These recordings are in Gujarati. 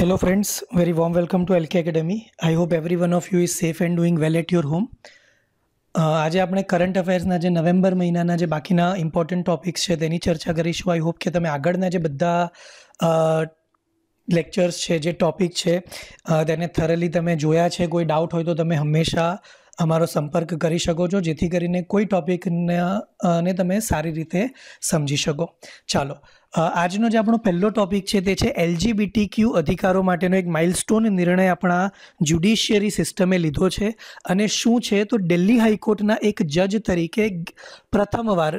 Hello friends very warm welcome to LK academy I hope every one of you is safe and doing well at your home. Uh, આજે આપણે કરંટ અફેર્સના જે નવેમ્બર મહિનાના જે બાકીના ઇમ્પોર્ટન્ટ ટોપિક્સ છે તેની ચર્ચા કરીશું આઈ હોપ કે તમે આગળના જે બધા લેક્ચર્સ છે જે ટોપિક છે તેને થરલી તમે જોયા છે કોઈ ડાઉટ હોય તો તમે હંમેશા અમારો સંપર્ક કરી શકો છો જેથી કરીને કોઈ ટોપિકને તમે સારી રીતે સમજી શકો ચાલો આજનો જે આપણો પહેલો ટોપિક છે તે છે એલજીબીટી ક્યુ અધિકારો માટેનો એક માઇલસ્ટોન નિર્ણય આપણા જ્યુડિશિયરી સિસ્ટમે લીધો છે અને શું છે તો દિલ્હી હાઈકોર્ટના એક જજ તરીકે પ્રથમવાર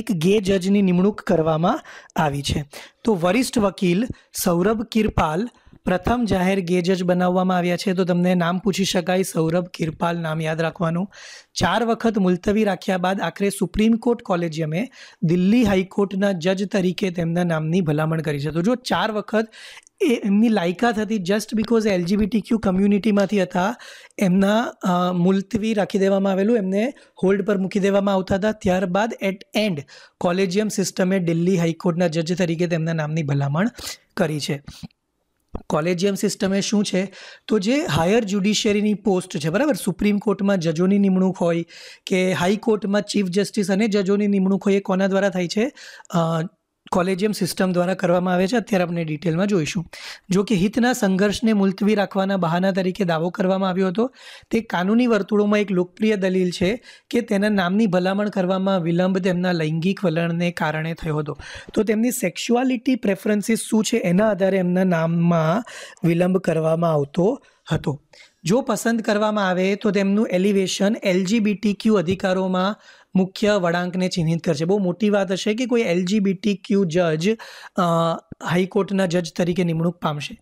એક ગે જજની નિમણૂક કરવામાં આવી છે તો વરિષ્ઠ વકીલ સૌરભ કિરપાલ પ્રથમ જાહેર ગેજજ બનાવવામાં આવ્યા છે તો તમને નામ પૂછી શકાય સૌરભ કિરપાલ નામ યાદ રાખવાનું ચાર વખત મુલતવી રાખ્યા બાદ આખરે સુપ્રીમ કોર્ટ કોલેજિયમે દિલ્હી હાઈકોર્ટના જજ તરીકે તેમના નામની ભલામણ કરી છે તો જો ચાર વખત એ એમની લાયકાત હતી જસ્ટ બિકોઝ એલજીબીટી ક્યુ કમ્યુનિટીમાંથી હતા એમના મુલતવી રાખી દેવામાં આવેલું એમને હોલ્ડ પર મૂકી દેવામાં આવતા હતા ત્યારબાદ એટ એન્ડ કોલેજિયમ સિસ્ટમે દિલ્હી હાઈકોર્ટના જજ તરીકે તેમના નામની ભલામણ કરી છે કોલેજિયમ સિસ્ટમ એ શું છે તો જે હાયર જ્યુડિશિયરીની પોસ્ટ છે બરાબર સુપ્રીમ કોર્ટમાં જજોની નિમણૂક હોય કે હાઈકોર્ટમાં ચીફ જસ્ટિસ અને જજોની નિમણૂક હોય એ કોના દ્વારા થાય છે કોલેજિયમ સિસ્ટમ દ્વારા કરવામાં આવે છે અત્યારે આપણે ડિટેલમાં જોઈશું જો કે હિતના સંઘર્ષને મુલતવી રાખવાના બહાના તરીકે દાવો કરવામાં આવ્યો હતો તે કાનૂની વર્તુળોમાં એક લોકપ્રિય દલીલ છે કે તેના નામની ભલામણ કરવામાં વિલંબ તેમના લૈંગિક વલણને કારણે થયો હતો તો તેમની સેક્સ્યુઆલિટી પ્રેફરન્સીસ શું છે એના આધારે એમના નામમાં વિલંબ કરવામાં આવતો હતો જો પસંદ કરવામાં આવે તો તેમનું એલિવેશન એલજીબીટી ક્યુ અધિકારોમાં મુખ્ય વળાંકને ચિહ્નિત કરશે બહુ મોટી વાત હશે કે કોઈ એલજીબીટી ક્યુ જજ હાઈકોર્ટના જજ તરીકે નિમણૂક પામશે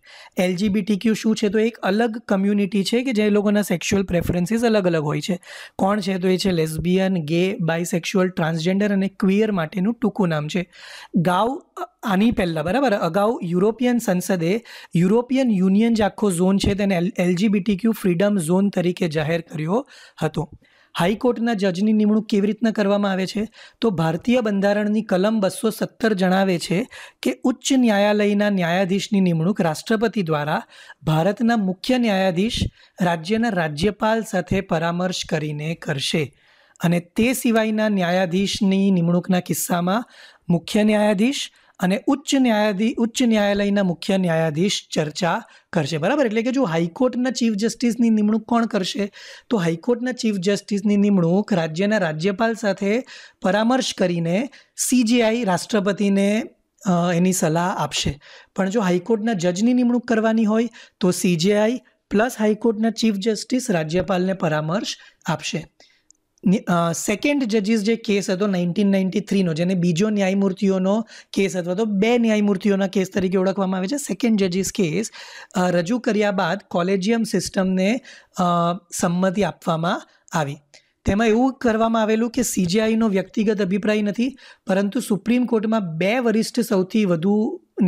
એલજીબીટી ક્યુ શું છે તો એક અલગ કમ્યુનિટી છે કે જે લોકોના સેક્સ્યુઅલ પ્રેફરન્સીસ અલગ અલગ હોય છે કોણ છે તો એ છે લેસ્બિયન ગે બાયસેક્સ્યુઅલ ટ્રાન્સજેન્ડર અને ક્વિયર માટેનું ટૂંકું નામ છે ગાઉ આની પહેલાં બરાબર અગાઉ યુરોપિયન સંસદે યુરોપિયન યુનિયન જે આખો ઝોન છે તેને એલજીબીટી ક્યુ ફ્રીડમ ઝોન તરીકે જાહેર કર્યો હતો હાઈકોર્ટના જજની નિમણૂક કેવી રીતના કરવામાં આવે છે તો ભારતીય બંધારણની કલમ બસો સત્તર જણાવે છે કે ઉચ્ચ ન્યાયાલયના ન્યાયાધીશની નિમણૂક રાષ્ટ્રપતિ દ્વારા ભારતના મુખ્ય ન્યાયાધીશ રાજ્યના રાજ્યપાલ સાથે પરામર્શ કરીને કરશે અને તે સિવાયના ન્યાયાધીશની નિમણૂકના કિસ્સામાં મુખ્ય ન્યાયાધીશ અને ઉચ્ચ ન્યાયાધી ઉચ્ચ ન્યાયાલયના મુખ્ય ન્યાયાધીશ ચર્ચા કરશે બરાબર એટલે કે જો હાઈકોર્ટના ચીફ જસ્ટિસની નિમણૂક કોણ કરશે તો હાઈકોર્ટના ચીફ જસ્ટિસની નિમણૂક રાજ્યના રાજ્યપાલ સાથે પરામર્શ કરીને સીજીઆઈ રાષ્ટ્રપતિને એની સલાહ આપશે પણ જો હાઈકોર્ટના જજની નિમણૂક કરવાની હોય તો સીજેઆઈ પ્લસ હાઈકોર્ટના ચીફ જસ્ટિસ રાજ્યપાલને પરામર્શ આપશે સેકન્ડ જજીસ જે કેસ હતો નાઇન્ટીન નાઇન્ટી થ્રીનો જેને બીજો ન્યાયમૂર્તિઓનો કેસ અથવા તો બે ન્યાયમૂર્તિઓના કેસ તરીકે ઓળખવામાં આવે છે સેકન્ડ જજીસ કેસ રજૂ કર્યા બાદ કોલેજિયમ સિસ્ટમને સંમતિ આપવામાં આવી તેમાં એવું કરવામાં આવેલું કે સીજીઆઈનો વ્યક્તિગત અભિપ્રાય નથી પરંતુ સુપ્રીમ કોર્ટમાં બે વરિષ્ઠ સૌથી વધુ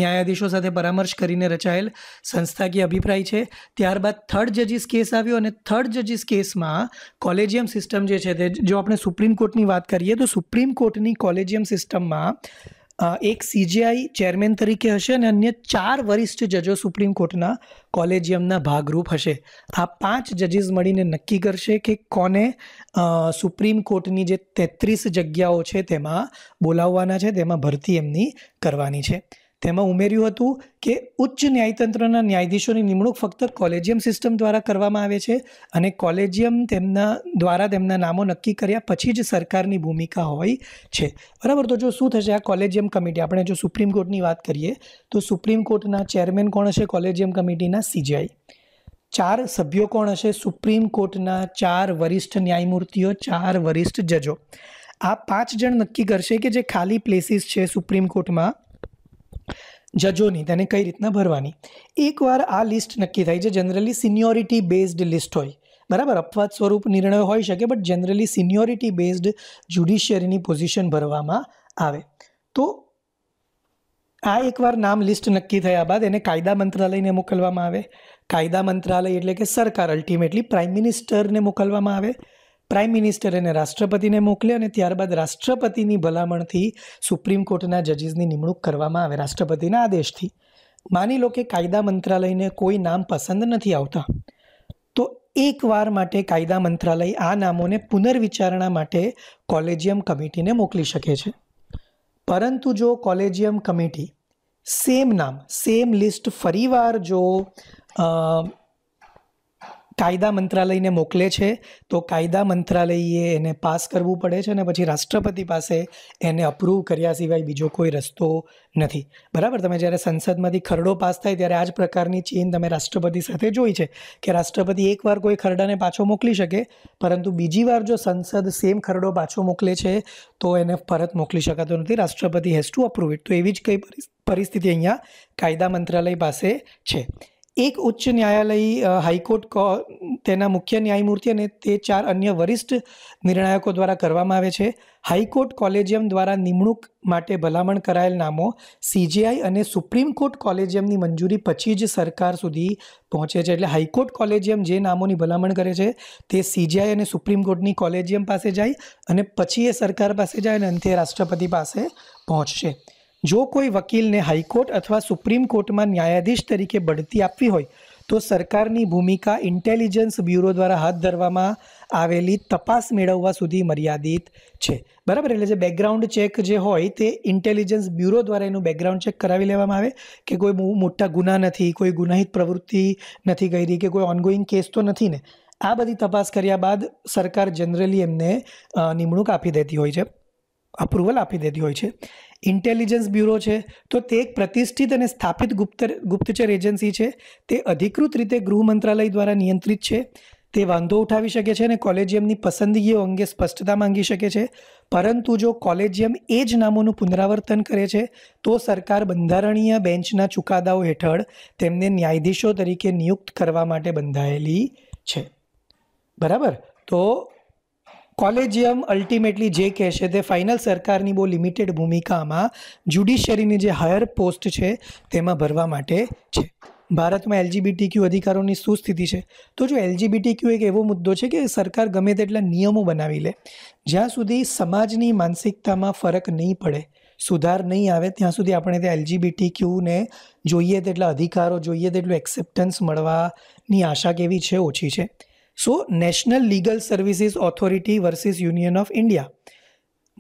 ન્યાયાધીશો સાથે પરામર્શ કરીને રચાયેલ સંસ્થાકીય અભિપ્રાય છે ત્યારબાદ થર્ડ જજીસ કેસ આવ્યો અને થર્ડ જજીસ કેસમાં કોલેજિયમ સિસ્ટમ જે છે તે જો આપણે સુપ્રીમ કોર્ટની વાત કરીએ તો સુપ્રીમ કોર્ટની કોલેજિયમ સિસ્ટમમાં એક સીજીઆઈ ચેરમેન તરીકે હશે અને અન્ય ચાર વરિષ્ઠ જજો સુપ્રીમ કોર્ટના કોલેજિયમના ભાગરૂપ હશે આ પાંચ જજીસ મળીને નક્કી કરશે કે કોને સુપ્રીમ કોર્ટની જે તેત્રીસ જગ્યાઓ છે તેમાં બોલાવવાના છે તેમાં ભરતી એમની કરવાની છે તેમાં ઉમેર્યું હતું કે ઉચ્ચ ન્યાયતંત્રના ન્યાયાધીશોની નિમણૂક ફક્ત કોલેજિયમ સિસ્ટમ દ્વારા કરવામાં આવે છે અને કોલેજિયમ તેમના દ્વારા તેમના નામો નક્કી કર્યા પછી જ સરકારની ભૂમિકા હોય છે બરાબર તો જો શું થશે આ કોલેજિયમ કમિટી આપણે જો સુપ્રીમ કોર્ટની વાત કરીએ તો સુપ્રીમ કોર્ટના ચેરમેન કોણ હશે કોલેજિયમ કમિટીના સીજીઆઈ ચાર સભ્યો કોણ હશે સુપ્રીમ કોર્ટના ચાર વરિષ્ઠ ન્યાયમૂર્તિઓ ચાર વરિષ્ઠ જજો આ પાંચ જણ નક્કી કરશે કે જે ખાલી પ્લેસીસ છે સુપ્રીમ કોર્ટમાં જજોની તેને કઈ રીતના ભરવાની એકવાર આ લિસ્ટ નક્કી થાય છે જનરલી સિનિયોરિટી બેઝડ લિસ્ટ હોય બરાબર અપવાદ સ્વરૂપ નિર્ણય હોઈ શકે બટ જનરલી સિનિયોરિટી બેઝડ જ્યુડિશિયરીની પોઝિશન ભરવામાં આવે તો આ એકવાર નામ લિસ્ટ નક્કી થયા બાદ એને કાયદા મંત્રાલયને મોકલવામાં આવે કાયદા મંત્રાલય એટલે કે સરકાર અલ્ટિમેટલી પ્રાઇમ મિનિસ્ટરને મોકલવામાં આવે પ્રાઇમ મિનિસ્ટર એને રાષ્ટ્રપતિને મોકલે અને ત્યારબાદ રાષ્ટ્રપતિની ભલામણથી સુપ્રીમ કોર્ટના જજીસની નિમણૂક કરવામાં આવે રાષ્ટ્રપતિના આદેશથી માની લો કે કાયદા મંત્રાલયને કોઈ નામ પસંદ નથી આવતા તો એકવાર માટે કાયદા મંત્રાલય આ નામોને પુનર્વિચારણા માટે કોલેજિયમ કમિટીને મોકલી શકે છે પરંતુ જો કોલેજિયમ કમિટી સેમ નામ સેમ લિસ્ટ ફરીવાર જો કાયદા મંત્રાલયને મોકલે છે તો કાયદા મંત્રાલયે એને પાસ કરવું પડે છે અને પછી રાષ્ટ્રપતિ પાસે એને અપ્રૂવ કર્યા સિવાય બીજો કોઈ રસ્તો નથી બરાબર તમે જ્યારે સંસદમાંથી ખરડો પાસ થાય ત્યારે આ જ પ્રકારની ચેન તમે રાષ્ટ્રપતિ સાથે જોઈ છે કે રાષ્ટ્રપતિ એકવાર કોઈ ખરડાને પાછો મોકલી શકે પરંતુ બીજી વાર જો સંસદ સેમ ખરડો પાછો મોકલે છે તો એને પરત મોકલી શકાતો નથી રાષ્ટ્રપતિ હેઝ ટુ અપ્રૂવ ઇટ તો એવી જ કંઈ પરિસ્થિતિ અહીંયા કાયદા મંત્રાલય પાસે છે એક ઉચ્ચ ન્યાયાલય હાઈકોર્ટ તેના મુખ્ય ન્યાયમૂર્તિ અને તે ચાર અન્ય વરિષ્ઠ નિર્ણાયકો દ્વારા કરવામાં આવે છે હાઈકોર્ટ કોલેજિયમ દ્વારા નિમણૂક માટે ભલામણ કરાયેલ નામો સીજીઆઈ અને સુપ્રીમ કોર્ટ કોલેજિયમની મંજૂરી પછી જ સરકાર સુધી પહોંચે છે એટલે હાઈકોર્ટ કોલેજિયમ જે નામોની ભલામણ કરે છે તે સીજીઆઈ અને સુપ્રીમ કોર્ટની કોલેજિયમ પાસે જાય અને પછી એ સરકાર પાસે જાય અને અંતે રાષ્ટ્રપતિ પાસે પહોંચશે જો કોઈ વકીલને હાઈકોર્ટ અથવા સુપ્રીમ કોર્ટમાં ન્યાયાધીશ તરીકે બઢતી આપવી હોય તો સરકારની ભૂમિકા ઇન્ટેલિજન્સ બ્યુરો દ્વારા હાથ ધરવામાં આવેલી તપાસ મેળવવા સુધી મર્યાદિત છે બરાબર એટલે જે બેકગ્રાઉન્ડ ચેક જે હોય તે ઇન્ટેલિજન્સ બ્યુરો દ્વારા એનું બેકગ્રાઉન્ડ ચેક કરાવી લેવામાં આવે કે કોઈ મોટા ગુના નથી કોઈ ગુનાહિત પ્રવૃત્તિ નથી કરી કે કોઈ ઓનગોઈંગ કેસ તો નથી ને આ બધી તપાસ કર્યા બાદ સરકાર જનરલી એમને નિમણૂંક આપી દેતી હોય છે અપ્રુવલ આપી દેતી હોય છે ઇન્ટેલિજન્સ બ્યુરો છે તો તે એક પ્રતિષ્ઠિત અને સ્થાપિત ગુપ્ત ગુપ્તચર એજન્સી છે તે અધિકૃત રીતે ગૃહ મંત્રાલય દ્વારા નિયંત્રિત છે તે વાંધો ઉઠાવી શકે છે અને કોલેજિયમની પસંદગીઓ અંગે સ્પષ્ટતા માંગી શકે છે પરંતુ જો કોલેજિયમ એ જ નામોનું પુનરાવર્તન કરે છે તો સરકાર બંધારણીય બેન્ચના ચુકાદાઓ હેઠળ તેમને ન્યાયાધીશો તરીકે નિયુક્ત કરવા માટે બંધાયેલી છે બરાબર તો કોલેજિયમ અલ્ટિમેટલી જે કહેશે તે ફાઇનલ સરકારની બહુ લિમિટેડ ભૂમિકામાં જ્યુડિશિયરીની જે હાયર પોસ્ટ છે તેમાં ભરવા માટે છે ભારતમાં એલજીબીટી ક્યુ અધિકારોની શું સ્થિતિ છે તો જો એલજીબીટી ક્યુ એક એવો મુદ્દો છે કે સરકાર ગમે તેટલા નિયમો બનાવી લે જ્યાં સુધી સમાજની માનસિકતામાં ફરક નહીં પડે સુધાર નહીં આવે ત્યાં સુધી આપણે તે એલજીબીટી ક્યુને જોઈએ તેટલા અધિકારો જોઈએ તેટલું એક્સેપ્ટન્સ મળવાની આશા કેવી છે ઓછી છે so national legal services authority versus union of India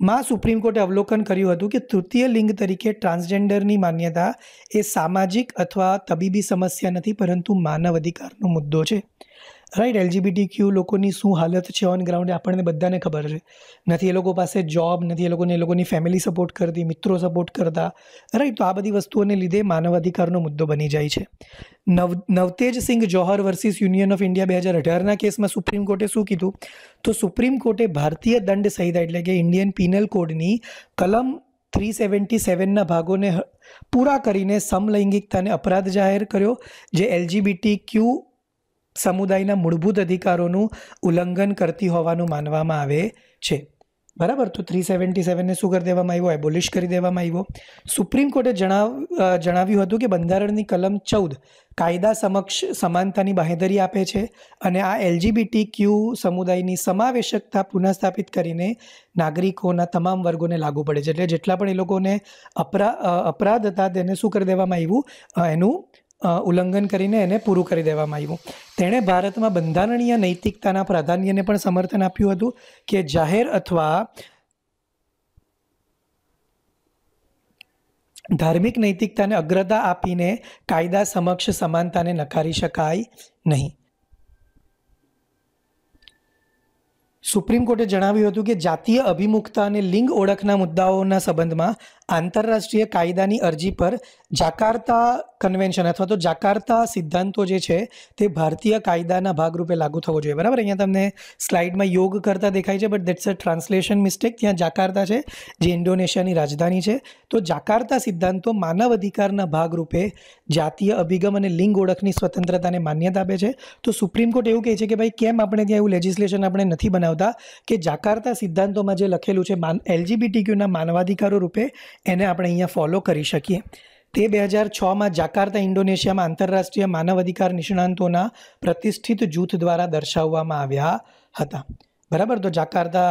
માં સુપ્રીમ કોર્ટે અવલોકન કર્યું હતું કે તૃતીય લિંગ તરીકે ટ્રાન્સજેન્ડરની માન્યતા એ સામાજિક અથવા તબીબી સમસ્યા નથી પરંતુ માનવ અધિકારનો મુદ્દો છે રાઈટ એલજીબીટી ક્યુ લોકોની શું હાલત છે ઓન ગ્રાઉન્ડ આપણને બધાને ખબર છે નથી એ લોકો પાસે જોબ નથી એ લોકોને એ લોકોની ફેમિલી સપોર્ટ કરતી મિત્રો સપોર્ટ કરતા રાઈટ તો આ બધી વસ્તુઓને લીધે માનવ મુદ્દો બની જાય છે નવ Navtej Singh Johar versus union of India બે હજાર અઢારના કેસમાં સુપ્રીમ કોર્ટે શું કીધું તો સુપ્રીમ કોર્ટે ભારતીય દંડ સંહિતા એટલે કે ઇન્ડિયન પિનલ કોડની કલમ થ્રી સેવન્ટી સેવનના ભાગોને પૂરા કરીને સમલૈંગિકતાને અપરાધ જાહેર કર્યો જે એલજીબીટી ક્યુ સમુદાયના મૂળભૂત અધિકારોનું ઉલ્લંઘન કરતી હોવાનું માનવામાં આવે છે બરાબર તો થ્રી સેવન્ટી સેવનને શું કરી દેવામાં આવ્યો એબોલિશ કરી દેવામાં આવ્યો સુપ્રીમ કોર્ટે જણાવ જણાવ્યું હતું કે બંધારણની કલમ ચૌદ કાયદા સમક્ષ સમાનતાની બાહેધરી આપે છે અને આ એલજીબીટી ક્યુ સમુદાયની સમાવેશકતા પુનઃસ્થાપિત કરીને નાગરિકોના તમામ વર્ગોને લાગુ પડે છે એટલે જેટલા પણ એ લોકોને અપરા અપરાધ હતા તેને શું કરી દેવામાં આવ્યું એનું ઉલ્લંઘન કરીને એને પૂરું કરી દેવામાં આવ્યું તેણે ભારતમાં બંધારણીય નૈતિકતાના પ્રાધાન્યને પણ સમર્થન આપ્યું હતું કે જાહેર અથવા ધાર્મિક નૈતિકતાને અગ્રતા આપીને કાયદા સમક્ષ સમાનતાને નકારી શકાય નહીં સુપ્રીમ કોર્ટે જણાવ્યું હતું કે જાતીય અભિમુખતા અને લિંગ ઓળખના મુદ્દાઓના સંબંધમાં આંતરરાષ્ટ્રીય કાયદાની અરજી પર જાકાર્તા કન્વેન્શન અથવા તો જાકાર્તા સિદ્ધાંતો જે છે તે ભારતીય કાયદાના ભાગરૂપે લાગુ થવો જોઈએ બરાબર અહીંયા તમને સ્લાઇડમાં યોગ કરતા દેખાય છે but that's a translation mistake ત્યાં જાકાર્તા છે જે ઇન્ડોનેશિયાની રાજધાની છે તો જાકાર્તા સિદ્ધાંતો માનવ અધિકારના ભાગરૂપે જાતીય અભિગમ અને લિંગ ઓળખની સ્વતંત્રતાને માન્યતા આપે છે તો સુપ્રીમ કોર્ટ એવું કહે છે કે ભાઈ કેમ આપણે ત્યાં એવું લેજિસ્લેશન આપણે નથી બનાવતા કે જાકાર્તા સિદ્ધાંતોમાં જે લખેલું છે માન એલજીબીટી ક્યુના માનવાધિકારો રૂપે એને આપણે અહીંયા ફોલો કરી શકીએ તે બે હજાર છમાં જાકાર્તા ઇન્ડોનેશિયામાં આંતરરાષ્ટ્રીય માનવ અધિકાર નિષ્ણાંતોના પ્રતિષ્ઠિત જૂથ દ્વારા દર્શાવવામાં આવ્યા હતા બરાબર તો જાકાર્તા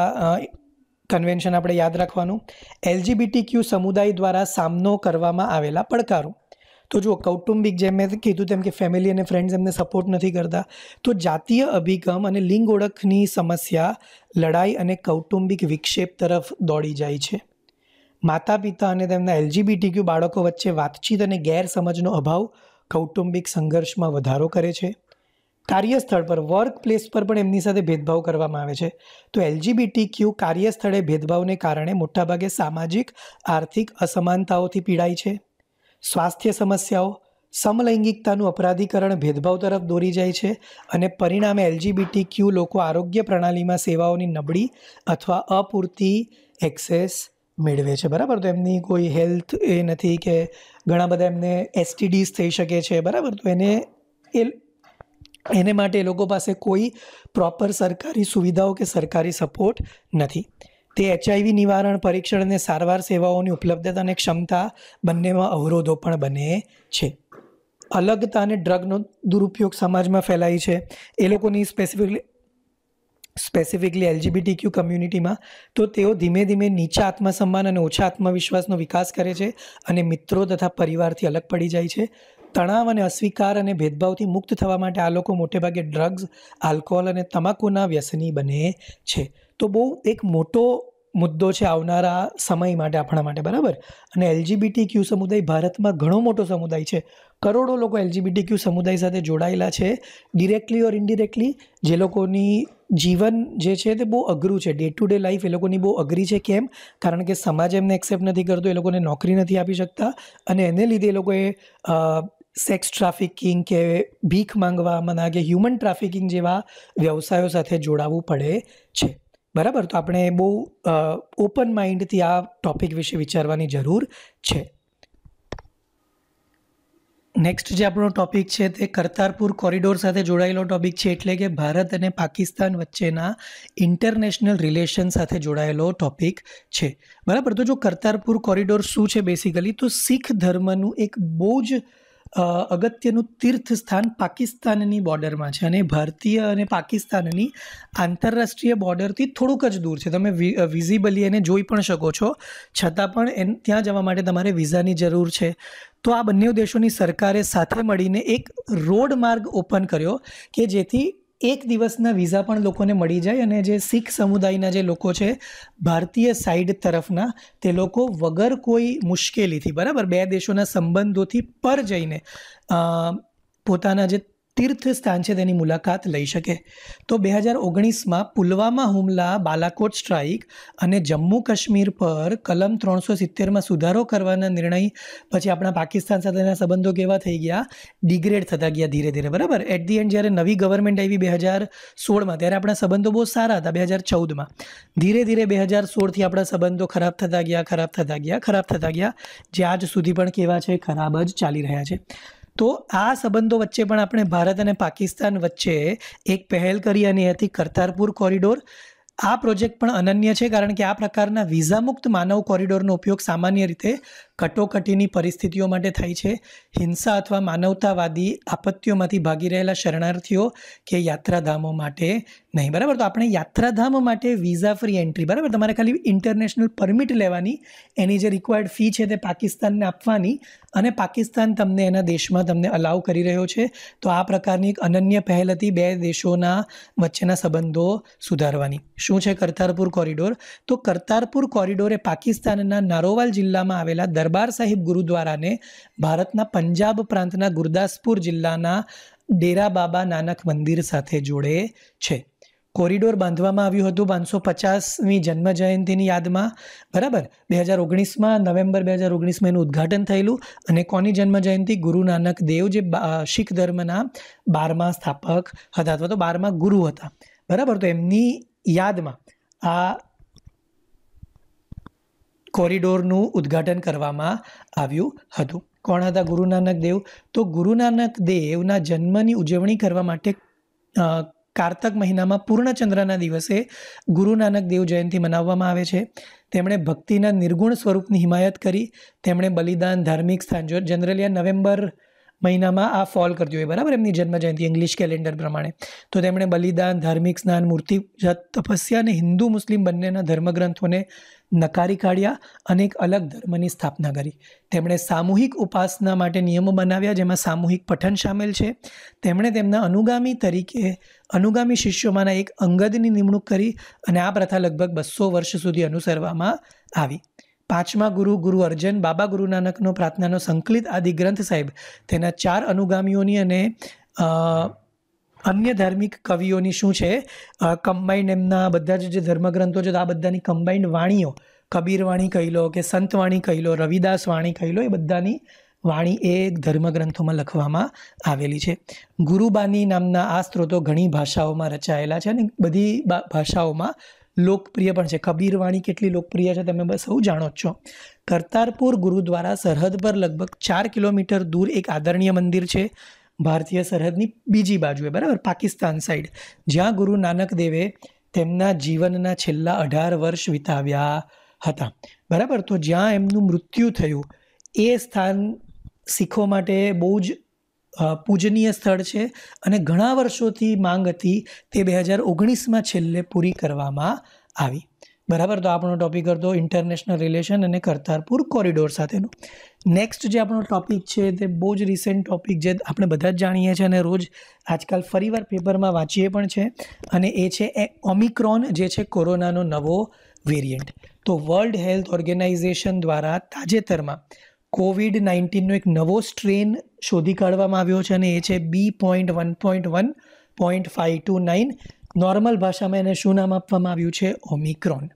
કન્વેન્શન આપણે યાદ રાખવાનું એલજીબીટી ક્યુ સમુદાય દ્વારા સામનો કરવામાં આવેલા પડકારો તો જુઓ કૌટુંબિક જેમ મેં કીધું તેમ કે ફેમિલી અને ફ્રેન્ડ્સ એમને સપોર્ટ નથી કરતા તો જાતીય અભિગમ અને લિંગ ઓળખની સમસ્યા લડાઈ અને કૌટુંબિક વિક્ષેપ તરફ દોડી જાય છે માતા પિતા અને તેમના એલજીબીટી ક્યુ બાળકો વચ્ચે વાતચીત અને ગેરસમજનો અભાવ કૌટુંબિક સંઘર્ષમાં વધારો કરે છે કાર્યસ્થળ પર વર્ક પ્લેસ પર પણ એમની સાથે ભેદભાવ કરવામાં આવે છે તો એલજીબીટી ક્યુ કાર્યસ્થળે ભેદભાવને કારણે મોટાભાગે સામાજિક આર્થિક અસમાનતાઓથી પીડાય છે સ્વાસ્થ્ય સમસ્યાઓ સમલૈંગિકતાનું અપરાધીકરણ ભેદભાવ તરફ દોરી જાય છે અને પરિણામે એલજીબીટી ક્યુ લોકો આરોગ્ય પ્રણાલીમાં સેવાઓની નબળી અથવા અપૂરતી એક્સેસ મેળવે છે બરાબર તો એમની કોઈ હેલ્થ એ નથી કે ઘણા બધા એમને એસટીડીઝ થઈ શકે છે બરાબર તો એને એ એને માટે લોકો પાસે કોઈ પ્રોપર સરકારી સુવિધાઓ કે સરકારી સપોર્ટ નથી તે એચઆઈવી નિવારણ પરીક્ષણ અને સારવાર સેવાઓની ઉપલબ્ધતા અને ક્ષમતા બંનેમાં અવરોધો પણ બને છે અલગતા અને ડ્રગનો દુરુપયોગ સમાજમાં ફેલાય છે એ લોકોની સ્પેસિફિકલી સ્પેસિફિકલી એલજીબીટી ક્યુ કમ્યુનિટીમાં તો તેઓ ધીમે ધીમે નીચા આત્મસન્માન અને ઓછા આત્મવિશ્વાસનો વિકાસ કરે છે અને મિત્રો તથા પરિવારથી અલગ પડી જાય છે તણાવ અને અસ્વીકાર અને ભેદભાવથી મુક્ત થવા માટે આ લોકો મોટેભાગે ડ્રગ્સ આલ્કોહોલ અને તમાકુના વ્યસની બને છે તો બહુ એક મોટો મુદ્દો છે આવનારા સમય માટે આપણા માટે બરાબર અને એલજીબીટી ક્યુ સમુદાય ભારતમાં ઘણો મોટો સમુદાય છે કરોડો લોકો એલજીબીટી ક્યુ સમુદાય સાથે જોડાયેલા છે ડિરેક્ટલી ઓર ઇનડિરેક્ટલી જે લોકોની જીવન જે છે તે બહુ અઘરું છે ડે ટુ ડે લાઈફ એ લોકોની બહુ અઘરી છે કેમ કારણ કે સમાજ એમને એક્સેપ્ટ નથી કરતો એ લોકોને નોકરી નથી આપી શકતા અને એને લીધે એ લોકોએ સેક્સ ટ્રાફિકિંગ કે ભીખ માંગવામાં કે હ્યુમન ટ્રાફિકિંગ જેવા વ્યવસાયો સાથે જોડાવવું પડે છે બરાબર તો આપણે બહુ ઓપન માઇન્ડથી આ ટોપિક વિશે વિચારવાની જરૂર છે નેક્સ્ટ જે આપણો ટોપિક છે તે કરતારપુર કોરિડોર સાથે જોડાયેલો ટોપિક છે એટલે કે ભારત અને પાકિસ્તાન વચ્ચેના ઇન્ટરનેશનલ રિલેશન સાથે જોડાયેલો ટોપિક છે બરાબર તો જો કરતારપુર કોરિડોર શું છે બેસિકલી તો શીખ ધર્મનું એક બહુ જ અગત્યનું તીર્થ સ્થાન પાકિસ્તાનની બોર્ડરમાં છે અને ભારતીય અને પાકિસ્તાનની આંતરરાષ્ટ્રીય બોર્ડરથી થોડુંક જ દૂર છે તમે વિઝિબલી એને જોઈ પણ શકો છો છતાં પણ એન ત્યાં જવા માટે તમારે વિઝાની જરૂર છે તો આ બંને દેશોની સરકારે સાથે મળીને એક રોડ માર્ગ ઓપન કર્યો કે જેથી એક દિવસના વિઝા પણ લોકોને મળી જાય અને જે શીખ સમુદાયના જે લોકો છે ભારતીય સાઈડ તરફના તે લોકો વગર કોઈ મુશ્કેલીથી બરાબર બે દેશોના સંબંધોથી પર જઈને પોતાના જે તીર્થ સ્થાન છે તેની મુલાકાત લઈ શકે તો બે હજાર ઓગણીસમાં પુલવામા હુમલા બાલાકોટ સ્ટ્રાઇક અને જમ્મુ કાશ્મીર પર કલમ ત્રણસો સિત્તેરમાં સુધારો કરવાના નિર્ણય પછી આપણા પાકિસ્તાન સાથેના સંબંધો કેવા થઈ ગયા ડિગ્રેડ થતા ગયા ધીરે ધીરે બરાબર એટ ધી એન્ડ જ્યારે નવી ગવર્મેન્ટ આવી બે હજાર સોળમાં ત્યારે આપણા સંબંધો બહુ સારા હતા બે હજાર ચૌદમાં ધીરે ધીરે બે હજાર સોળથી આપણા સંબંધો ખરાબ થતા ગયા ખરાબ થતા ગયા ખરાબ થતા ગયા જ્યાં આજ સુધી પણ કેવા છે ખરાબ જ ચાલી રહ્યા છે તો આ સંબંધો વચ્ચે પણ આપણે ભારત અને પાકિસ્તાન વચ્ચે એક પહેલ કરી અને એથી કરતારપુર કોરિડોર આ પ્રોજેક્ટ પણ અનન્ય છે કારણ કે આ પ્રકારના વિઝા મુક્ત માનવ કોરિડોરનો ઉપયોગ સામાન્ય રીતે કટોકટીની પરિસ્થિતિઓ માટે થાય છે હિંસા અથવા માનવતાવાદી આપત્તિઓમાંથી ભાગી રહેલા શરણાર્થીઓ કે યાત્રાધામો માટે નહીં બરાબર તો આપણે યાત્રાધામો માટે વિઝા ફ્રી એન્ટ્રી બરાબર તમારે ખાલી ઇન્ટરનેશનલ પરમિટ લેવાની એની જે રિક્વાયર્ડ ફી છે તે પાકિસ્તાનને આપવાની અને પાકિસ્તાન તમને એના દેશમાં તમને અલાઉ કરી રહ્યો છે તો આ પ્રકારની એક અનન્ય પહેલ હતી બે દેશોના વચ્ચેના સંબંધો સુધારવાની શું છે કરતારપુર કોરિડોર તો કરતારપુર કોરિડોરે પાકિસ્તાનના નારોવાલ જિલ્લામાં આવેલા દર દરબાર સાહિબ ગુરુદ્વારાને ભારતના પંજાબ પ્રાંતના ગુરદાસપુર જિલ્લાના ડેરા બાબા નાનક મંદિર સાથે જોડે છે કોરિડોર બાંધવામાં આવ્યું હતું પાંચસો પચાસમી જન્મ જયંતિની યાદમાં બરાબર બે હજાર ઓગણીસમાં નવેમ્બર બે હજાર ઓગણીસમાં એનું ઉદ્ઘાટન થયેલું અને કોની જન્મ જયંતિ ગુરુ નાનક દેવ જે શીખ ધર્મના બારમા સ્થાપક હતા અથવા તો બારમા ગુરુ હતા બરાબર તો એમની યાદમાં આ કોરિડોરનું ઉદ્ઘાટન કરવામાં આવ્યું હતું કોણ હતા ગુરુ નાનક દેવ તો ગુરુ નાનક દેવના જન્મની ઉજવણી કરવા માટે કારતક મહિનામાં પૂર્ણચંદ્રના દિવસે ગુરુ નાનક દેવ જયંતિ મનાવવામાં આવે છે તેમણે ભક્તિના નિર્ગુણ સ્વરૂપની હિમાયત કરી તેમણે બલિદાન ધાર્મિક સ્થાન જો જનરલી આ નવેમ્બર મહિનામાં આ ફોલ કરતી હોય બરાબર એમની જન્મ જયંતિ ઇંગ્લિશ કેલેન્ડર પ્રમાણે તો તેમણે બલિદાન ધાર્મિક સ્નાન મૂર્તિ તપસ્યા અને હિન્દુ મુસ્લિમ બંનેના ધર્મગ્રંથોને નકારી કાઢ્યા અને એક અલગ ધર્મની સ્થાપના કરી તેમણે સામૂહિક ઉપાસના માટે નિયમો બનાવ્યા જેમાં સામૂહિક પઠન સામેલ છે તેમણે તેમના અનુગામી તરીકે અનુગામી શિષ્યોમાંના એક અંગદની નિમણૂક કરી અને આ પ્રથા લગભગ બસો વર્ષ સુધી અનુસરવામાં આવી પાંચમા ગુરુ ગુરુ અર્જન બાબા ગુરુ નાનકનો પ્રાર્થનાનો સંકલિત આદિ ગ્રંથ સાહેબ તેના ચાર અનુગામીઓની અને અન્ય ધાર્મિક કવિઓની શું છે કમ્બાઈન્ડ એમના બધા જે ધર્મગ્રંથો છે તો આ બધાની કમ્બાઇન્ડ વાણીઓ કબીરવાણી કહી લો કે સંતવાણી કહી લો રવિદાસ વાણી કહી લો એ બધાની વાણી એ ધર્મગ્રંથોમાં લખવામાં આવેલી છે ગુરુબાની નામના આ સ્ત્રોતો ઘણી ભાષાઓમાં રચાયેલા છે અને બધી ભાષાઓમાં લોકપ્રિય પણ છે કબીરવાણી કેટલી લોકપ્રિય છે તમે સૌ જાણો જ છો કરતારપુર ગુરુદ્વારા સરહદ પર લગભગ ચાર કિલોમીટર દૂર એક આદરણીય મંદિર છે ભારતીય સરહદની બીજી બાજુએ બરાબર પાકિસ્તાન સાઈડ જ્યાં ગુરુ નાનક દેવે તેમના જીવનના છેલ્લા અઢાર વર્ષ વિતાવ્યા હતા બરાબર તો જ્યાં એમનું મૃત્યુ થયું એ સ્થાન શીખો માટે બહુ જ પૂજનીય સ્થળ છે અને ઘણા વર્ષોથી માંગ હતી તે બે હજાર ઓગણીસમાં છેલ્લે પૂરી કરવામાં આવી બરાબર તો આપણો ટોપિક હતો ઇન્ટરનેશનલ રિલેશન અને કરતારપુર કોરિડોર સાથેનું નેક્સ્ટ જે આપણો ટૉપિક છે તે બહુ જ રિસેન્ટ ટૉપિક જે આપણે બધા જ જાણીએ છીએ અને રોજ આજકાલ ફરીવાર પેપરમાં વાંચીએ પણ છે અને એ છે એ ઓમિક્રોન જે છે કોરોનાનો નવો વેરિયન્ટ તો વર્લ્ડ હેલ્થ ઓર્ગેનાઇઝેશન દ્વારા તાજેતરમાં કોવિડ નાઇન્ટીનનો એક નવો સ્ટ્રેન શોધી કાઢવામાં આવ્યો છે અને એ છે B point one point one point five two nine normal ભાષામાં એને શું નામ આપવામાં આવ્યું છે ઓમિક્રોન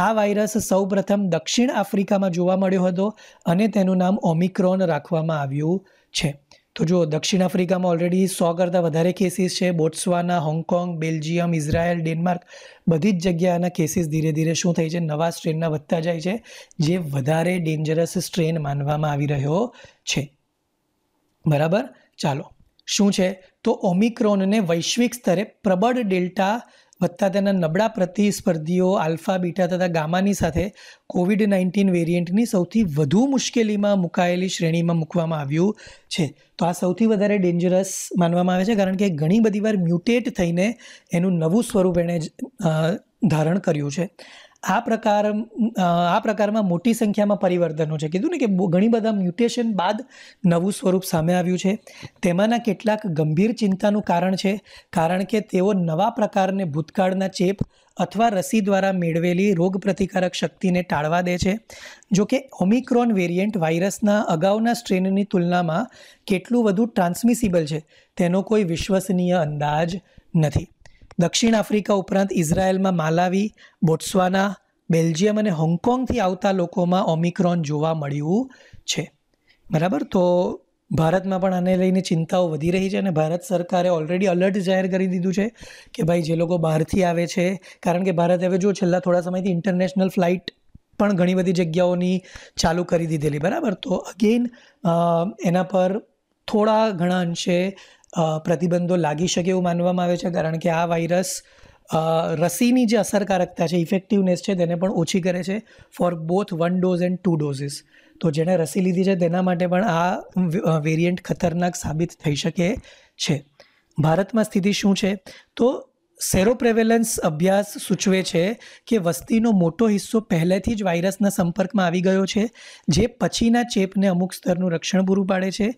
આ વાયરસ સૌપ્રથમ દક્ષિણ આફ્રિકામાં જોવા મળ્યો હતો અને તેનું નામ ઓમિક્રોન રાખવામાં આવ્યું છે તો જો દક્ષિણ આફ્રિકામાં ઓલરેડી સો કરતાં વધારે કેસીસ છે Botswana Hong Kong Belgium Israel Denmark બધી જ જગ્યાના કેસીસ ધીરે ધીરે શું થઈ છે નવા સ્ટ્રેનના વધતા જાય છે જે વધારે ડેન્જરસ સ્ટ્રેન માનવામાં આવી રહ્યો છે બરાબર ચાલો શું છે તો ઓમિક્રોનને વૈશ્વિક સ્તરે પ્રબળ ડેલ્ટા વત્તા તેના નબળા પ્રતિસ્પર્ધીઓ આલ્ફા બીટા તથા ગામાની સાથે કોવિડ નાઇન્ટીન વેરિયન્ટની સૌથી વધુ મુશ્કેલીમાં મુકાયેલી શ્રેણીમાં મૂકવામાં આવ્યું છે તો આ સૌથી વધારે ડેન્જરસ માનવામાં આવે છે કારણ કે ઘણી બધી વાર મ્યુટેટ થઈને એનું નવું સ્વરૂપ એણે ધારણ કર્યું છે આ પ્રકાર આ પ્રકારમાં મોટી સંખ્યામાં પરિવર્તનો છે કીધું ને કે ઘણી બધા મ્યુટેશન બાદ નવું સ્વરૂપ સામે આવ્યું છે તેમાંના કેટલાક ગંભીર ચિંતાનું કારણ છે કારણ કે તેઓ નવા પ્રકારને ભૂતકાળના ચેપ અથવા રસી દ્વારા મેળવેલી રોગપ્રતિકારક શક્તિને ટાળવા દે છે જો કે ઓમિક્રોન વેરિયન્ટ વાયરસના અગાઉના સ્ટ્રેનની તુલનામાં કેટલું વધુ ટ્રાન્સમિસિબલ છે તેનો કોઈ વિશ્વસનીય અંદાજ નથી દક્ષિણ આફ્રિકા ઉપરાંત ઇઝરાયેલમાં માલાવી બોટ્સવાના બેલ્જિયમ અને હોંગકોંગથી આવતા લોકોમાં ઓમિક્રોન જોવા મળ્યું છે બરાબર તો ભારતમાં પણ આને લઈને ચિંતાઓ વધી રહી છે અને ભારત સરકારે ઓલરેડી અલર્ટ જાહેર કરી દીધું છે કે ભાઈ જે લોકો બહારથી આવે છે કારણ કે ભારત હવે જો છેલ્લા થોડા સમયથી ઇન્ટરનેશનલ ફ્લાઇટ પણ ઘણી બધી જગ્યાઓની ચાલુ કરી દીધેલી બરાબર તો અગેન એના પર થોડા ઘણા અંશે પ્રતિબંધો લાગી શકે એવું માનવામાં આવે છે કારણ કે આ વાયરસ રસીની જે અસરકારકતા છે ઇફેક્ટિવનેસ છે તેને પણ ઓછી કરે છે for both one dose and two doses તો જેણે રસી લીધી છે તેના માટે પણ આ વેરિયન્ટ ખતરનાક સાબિત થઈ શકે છે ભારતમાં સ્થિતિ શું છે તો સેરોપ્રેવેલન્સ અભ્યાસ સૂચવે છે કે વસ્તીનો મોટો હિસ્સો પહેલેથી જ વાયરસના સંપર્કમાં આવી ગયો છે જે પછીના ચેપને અમુક સ્તરનું રક્ષણ પૂરું પાડે છે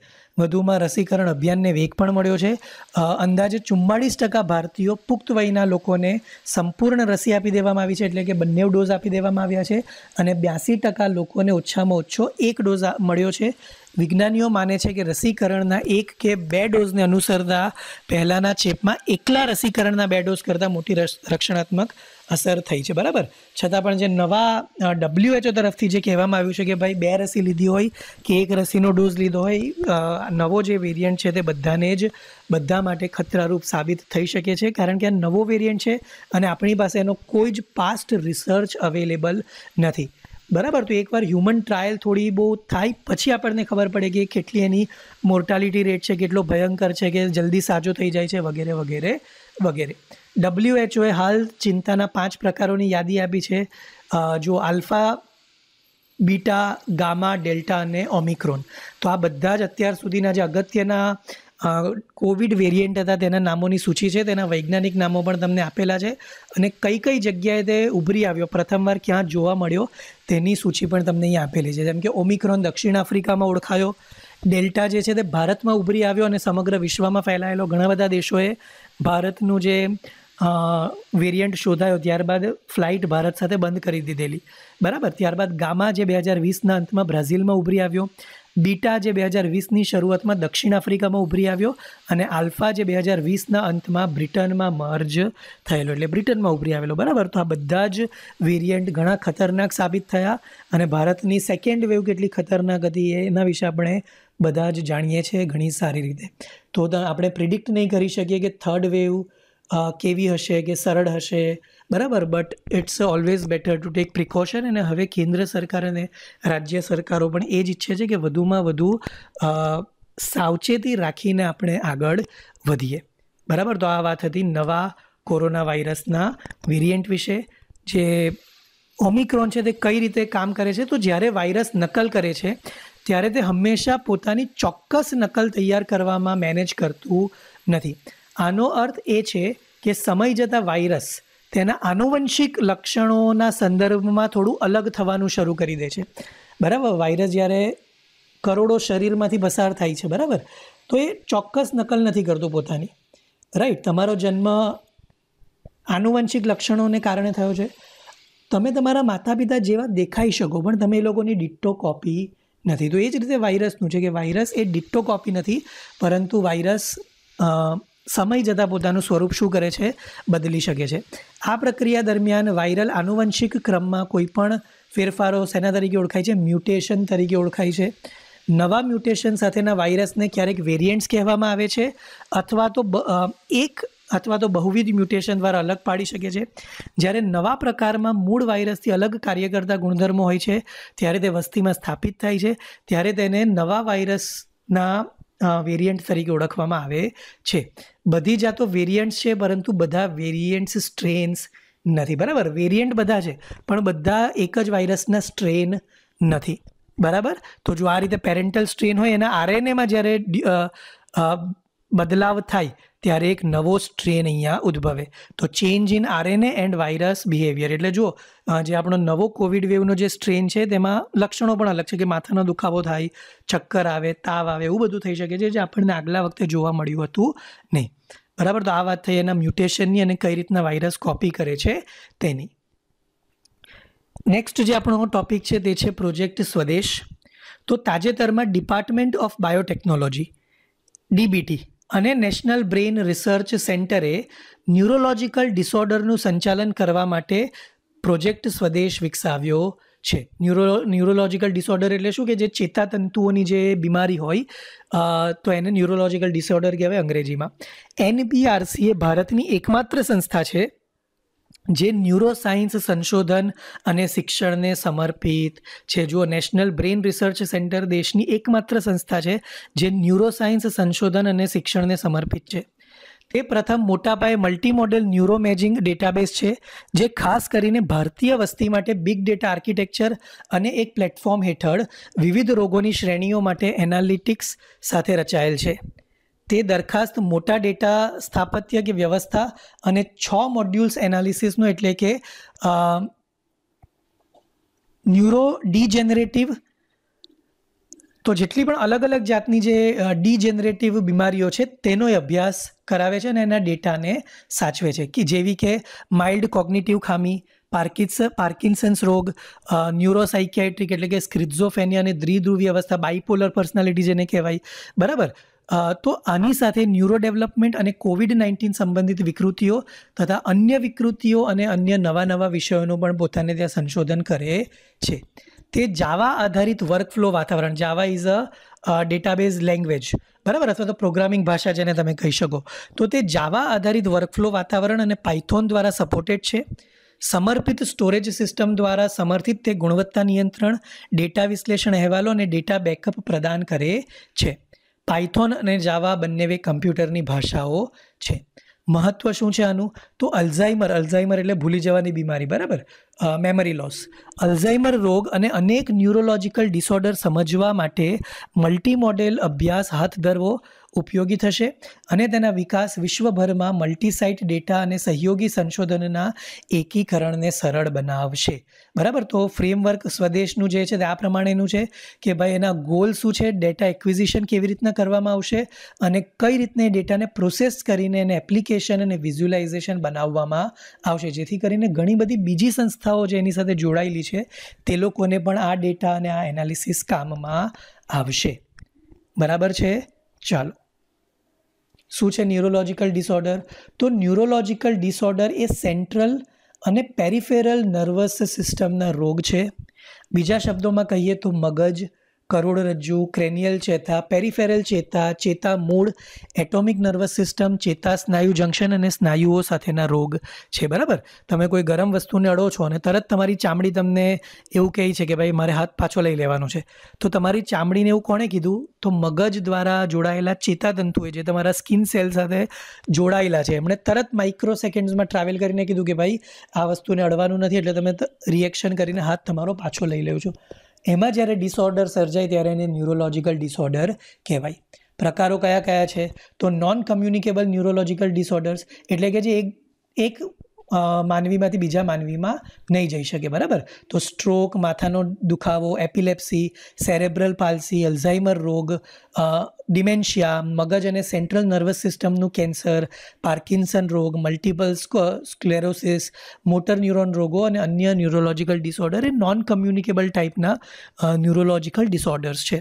વધુમાં રસીકરણ અભિયાનને વેગ પણ મળ્યો છે અંદાજે ચુમ્માળીસ ટકા ભારતીયો પુખ્ત વયના લોકોને સંપૂર્ણ રસી આપી દેવામાં આવી છે એટલે કે બંને ડોઝ આપી દેવામાં આવ્યા છે અને બ્યાસી ટકા લોકોને ઓછામાં ઓછો એક ડોઝ મળ્યો છે વિજ્ઞાનીઓ માને છે કે રસીકરણના એક કે બે ડોઝને અનુસરતા પહેલાંના ચેપમાં એકલા રસીકરણના બે ડોઝ કરતાં મોટી રક્ષણાત્મક અસર થઈ છે બરાબર છતાં પણ જે નવા ડબલ્યુએચઓ તરફથી જે કહેવામાં આવ્યું છે કે ભાઈ બે રસી લીધી હોય કે એક રસીનો ડોઝ લીધો હોય નવો જે વેરિયન્ટ છે તે બધાને જ બધા માટે ખતરારૂપ સાબિત થઈ શકે છે કારણ કે આ નવો વેરિયન્ટ છે અને આપણી પાસે એનો કોઈ જ પાસ્ટ રિસર્ચ અવેલેબલ નથી બરાબર તો એકવાર હ્યુમન ટ્રાયલ થોડી બહુ થાય પછી આપણને ખબર પડે કે કેટલી એની મોર્ટાલિટી રેટ છે કેટલો ભયંકર છે કે જલ્દી સાજો થઈ જાય છે વગેરે વગેરે વગેરે ડબલ્યુએચઓએ હાલ ચિંતાના પાંચ પ્રકારોની યાદી આપી છે જો આલ્ફા બીટા ગામા ડેલ્ટા અને ઓમિક્રોન તો આ બધા જ અત્યાર સુધીના જે અગત્યના કોવિડ વેરિયન્ટ હતા તેના નામોની સૂચિ છે તેના વૈજ્ઞાનિક નામો પણ તમને આપેલા છે અને કઈ કઈ જગ્યાએ તે ઉભરી આવ્યો પ્રથમવાર ક્યાં જોવા મળ્યો તેની સૂચિ પણ તમને અહીંયા આપેલી છે જેમ કે ઓમિક્રોન દક્ષિણ આફ્રિકામાં ઓળખાયો ડેલ્ટા જે છે તે ભારતમાં ઉભરી આવ્યો અને સમગ્ર વિશ્વમાં ફેલાયેલો ઘણા બધા દેશોએ ભારતનું જે વેરિયન્ટ શોધાયો ત્યારબાદ ફ્લાઇટ ભારત સાથે બંધ કરી દીધેલી બરાબર ત્યારબાદ ગામા જે બે હજાર વીસના અંતમાં બ્રાઝિલમાં ઉભરી આવ્યો બીટા જે બે હજાર વીસની શરૂઆતમાં દક્ષિણ આફ્રિકામાં ઉભરી આવ્યો અને આલ્ફા જે બે હજાર વીસના અંતમાં બ્રિટનમાં મર્જ થયેલો એટલે બ્રિટનમાં ઉભરી આવેલો બરાબર તો આ બધા જ વેરિયન્ટ ઘણા ખતરનાક સાબિત થયા અને ભારતની સેકન્ડ વેવ કેટલી ખતરનાક હતી એના વિશે આપણે બધા જ જાણીએ છીએ ઘણી સારી રીતે તો આપણે પ્રિડિક્ટ નહીં કરી શકીએ કે થર્ડ વેવ કેવી હશે કે સરળ હશે બરાબર but it's always better to take precaution અને હવે કેન્દ્ર સરકાર અને રાજ્ય સરકારો પણ એ જ ઈચ્છે છે કે વધુમાં વધુ સાવચેતી રાખીને આપણે આગળ વધીએ બરાબર તો આ વાત હતી નવા કોરોના વાયરસના વેરિયન્ટ વિશે જે ઓમિક્રોન છે તે કઈ રીતે કામ કરે છે તો જ્યારે વાયરસ નકલ કરે છે ત્યારે તે હંમેશા પોતાની ચોક્કસ નકલ તૈયાર કરવામાં મેનેજ કરતું નથી આનો અર્થ એ છે કે સમય જતાં વાયરસ તેના આનુવંશિક લક્ષણોના સંદર્ભમાં થોડું અલગ થવાનું શરૂ કરી દે છે બરાબર વાયરસ જ્યારે કરોડો શરીરમાંથી પસાર થાય છે બરાબર તો એ ચોક્કસ નકલ નથી કરતો પોતાની રાઈટ તમારો જન્મ આનુવંશિક લક્ષણોને કારણે થયો છે તમે તમારા માતા પિતા જેવા દેખાઈ શકો પણ તમે એ લોકોની ડિટ્ટો કોપી નથી તો એ જ રીતે વાયરસનું છે કે વાયરસ એ ડિટ્ટો કોપી નથી પરંતુ વાયરસ સમય જતાં પોતાનું સ્વરૂપ શું કરે છે બદલી શકે છે આ પ્રક્રિયા દરમિયાન વાયરલ આનુવંશિક ક્રમમાં કોઈપણ ફેરફારો સેના તરીકે ઓળખાય છે મ્યુટેશન તરીકે ઓળખાય છે નવા મ્યુટેશન સાથેના વાયરસને ક્યારેક વેરિયન્ટ્સ કહેવામાં આવે છે અથવા તો એક અથવા તો બહુવિધ મ્યુટેશન દ્વારા અલગ પાડી શકે છે જ્યારે નવા પ્રકારમાં મૂળ વાયરસથી અલગ કાર્ય કરતા ગુણધર્મો હોય છે ત્યારે તે વસ્તીમાં સ્થાપિત થાય છે ત્યારે તેને નવા વાયરસના વેરિયન્ટ તરીકે ઓળખવામાં આવે છે બધી જાતો વેરિયન્ટ્સ છે પરંતુ બધા વેરિયન્ટ્સ સ્ટ્રેન્સ નથી બરાબર વેરિયન્ટ બધા છે પણ બધા એક જ વાયરસના સ્ટ્રેન નથી બરાબર તો જો આ રીતે પેરેન્ટલ સ્ટ્રેન હોય એના આરએનએમાં જ્યારે બદલાવ થાય ત્યારે એક નવો સ્ટ્રેન અહીંયા ઉદ્ભવે તો change in RNA and virus behaviour એટલે જુઓ જે આપણો નવો કોવિડ વેવનો જે સ્ટ્રેન છે તેમાં લક્ષણો પણ અલગ છે કે માથાનો દુખાવો થાય ચક્કર આવે તાવ આવે એવું બધું થઈ શકે છે જે આપણને આગલા વખતે જોવા મળ્યું હતું નહીં બરાબર તો આ વાત થઈ એના મ્યુટેશનની અને કઈ રીતના વાયરસ કોપી કરે છે તેની નેક્સ્ટ જે આપણો ટોપિક છે તે છે પ્રોજેક્ટ સ્વદેશ તો તાજેતરમાં department of biotechnology DBT and national brain research સેન્ટરે ન્યુરોલોજિકલ ડિસઓર્ડરનું સંચાલન કરવા માટે પ્રોજેક્ટ સ્વદેશ વિકસાવ્યો છે ન્યુરો ન્યુરોલોજિકલ ડિસઓર્ડર એટલે શું કે જે ચેતાતંતુઓની જે બીમારી હોય તો એને ન્યુરોલોજિકલ ડિસઓર્ડર કહેવાય અંગ્રેજીમાં એનબીઆરસી એ ભારતની એકમાત્ર સંસ્થા છે જે ન્યુરોસાયન્સ સંશોધન અને શિક્ષણને સમર્પિત છે જુઓ નેશનલ બ્રેઇન રિસર્ચ સેન્ટર દેશની એકમાત્ર સંસ્થા છે જે ન્યુરોસાયન્સ સંશોધન અને શિક્ષણને સમર્પિત છે તે પ્રથમ મોટા પાયે મલ્ટી મોડેલ ન્યુરોમેજિંગ ડેટાબેઝ છે જે ખાસ કરીને ભારતીય વસ્તી માટે બિગ ડેટા આર્કિટેક્ચર અને એક પ્લેટફોર્મ હેઠળ વિવિધ રોગોની શ્રેણીઓ માટે એનાલિટિક્સ સાથે રચાયેલ છે તે દરખાસ્ત મોટા ડેટા સ્થાપત્ય કે વ્યવસ્થા અને છ મોડ્યુલ્સ એનાલિસિસનું એટલે કે ન્યુરો ડીજેનરેટિવ તો જેટલી પણ અલગ અલગ જાતની જે ડીજેનરેટિવ બીમારીઓ છે તેનોય અભ્યાસ કરાવે છે અને એના ડેટાને સાચવે છે કે જેવી કે માઇલ્ડ કોગ્નિટિવ ખામી પાર્કિન્સ પાર્કિન્સન્સ રોગ ન્યુરોસાઇકિયાટ્રિક એટલે કે સ્ક્રિઝોફેનિયા અને દ્વિધ્રુવી અવસ્થા બાઇપોલર પર્સનાલિટી જેને કહેવાય બરાબર તો આની સાથે ન્યુરો ડેવલપમેન્ટ અને કોવિડ નાઇન્ટીન સંબંધિત વિકૃતિઓ તથા અન્ય વિકૃતિઓ અને અન્ય નવા નવા વિષયોનું પણ પોતાને ત્યાં સંશોધન કરે છે તે જાવા આધારિત વર્કફ્લો વાતાવરણ Java is a database language બરાબર અથવા તો પ્રોગ્રામિંગ ભાષા જેને તમે કહી શકો તો તે જાવા આધારિત વર્કફ્લો વાતાવરણ અને પાઇથોન દ્વારા સપોર્ટેડ છે સમર્પિત સ્ટોરેજ સિસ્ટમ દ્વારા સમર્થિત તે ગુણવત્તા નિયંત્રણ ડેટા વિશ્લેષણ અહેવાલો અને ડેટા બેકઅપ પ્રદાન કરે છે પાયથોન અને જાવા બંને કમ્પ્યુટરની ભાષાઓ છે મહત્ત્વ શું છે આનું તો અલ્ઝાઇમર અલ્ઝાઇમર એટલે ભૂલી જવાની બીમારી બરાબર મેમરી લોસ અલ્ઝાઇમર રોગ અને અનેક ન્યુરોલોજિકલ ડિસઓર્ડર સમજવા માટે મલ્ટી મોડેલ અભ્યાસ હાથ ધરવો ઉપયોગી થશે અને તેના વિકાસ વિશ્વભરમાં મલ્ટીસાઇટ ડેટા અને સહયોગી સંશોધનના એકીકરણને સરળ બનાવશે બરાબર તો ફ્રેમવર્ક સ્વદેશનું જે છે તે આ પ્રમાણેનું છે કે ભાઈ એના ગોલ શું છે ડેટા એક્વિઝિશન કેવી રીતના કરવામાં આવશે અને કઈ રીતને ડેટાને પ્રોસેસ કરીને એને એપ્લિકેશન અને વિઝ્યુલાઇઝેશન બનાવવામાં આવશે જેથી કરીને ઘણી બધી બીજી સંસ્થા સંસ્થાઓ જે એની સાથે જોડાયેલી છે તે લોકોને પણ આ ડેટા અને આ એનાલિસિસ કામમાં આવશે બરાબર છે ચાલો શું છે ન્યુરોલોજિકલ ડિસઓર્ડર તો ન્યુરોલોજિકલ ડિસઓર્ડર એ સેન્ટ્રલ અને પેરિફેરલ નર્વસ સિસ્ટમના રોગ છે બીજા શબ્દોમાં કહીએ તો મગજ કરોડરજ્જુ ક્રેનિયલ ચેતા પેરિફેરલ ચેતા ચેતા મૂળ એટોમિક નર્વસ સિસ્ટમ ચેતા સ્નાયુ જંક્શન અને સ્નાયુઓ સાથેના રોગ છે બરાબર તમે કોઈ ગરમ વસ્તુને અડો છો અને તરત તમારી ચામડી તમને એવું કહે છે કે ભાઈ મારે હાથ પાછો લઈ લેવાનો છે તો તમારી ચામડીને એવું કોણે કીધું તો મગજ દ્વારા જોડાયેલા ચેતાતંતુએ જે તમારા સ્કિન સેલ સાથે જોડાયેલા છે એમણે તરત માઇક્રો સેકન્ડ્સમાં ટ્રાવેલ કરીને કીધું કે ભાઈ આ વસ્તુને અડવાનું નથી એટલે તમે રિએક્શન કરીને હાથ તમારો પાછો લઈ લો છો એમાં જ્યારે ડિસઓર્ડર સર્જાય ત્યારે એને ન્યુરોલોજિકલ ડિસઓર્ડર કહેવાય પ્રકારો કયા કયા છે તો નોન કમ્યુનિકેબલ ન્યુરોલોજિકલ ડિસઓર્ડર્સ એટલે કે જે એક એક માનવીમાંથી બીજા માનવીમાં નહીં જઈ શકે બરાબર તો સ્ટ્રોક માથાનો દુખાવો એપિલેપ્સી સેરેબ્રલ પાલ્સી અલ્ઝાઇમર રોગ ડિમેન્શિયા મગજ અને સેન્ટ્રલ નર્વસ સિસ્ટમનું કેન્સર પાર્કિન્સન રોગ મલ્ટિપલ સ્ક્લેરોસિસ મોટર ન્યુરોન રોગો અને અન્ય ન્યુરોલોજિકલ ડિસઓર્ડર એ નોન કમ્યુનિકેબલ ટાઈપના ન્યુરોલોજિકલ ડિસઓર્ડર્સ છે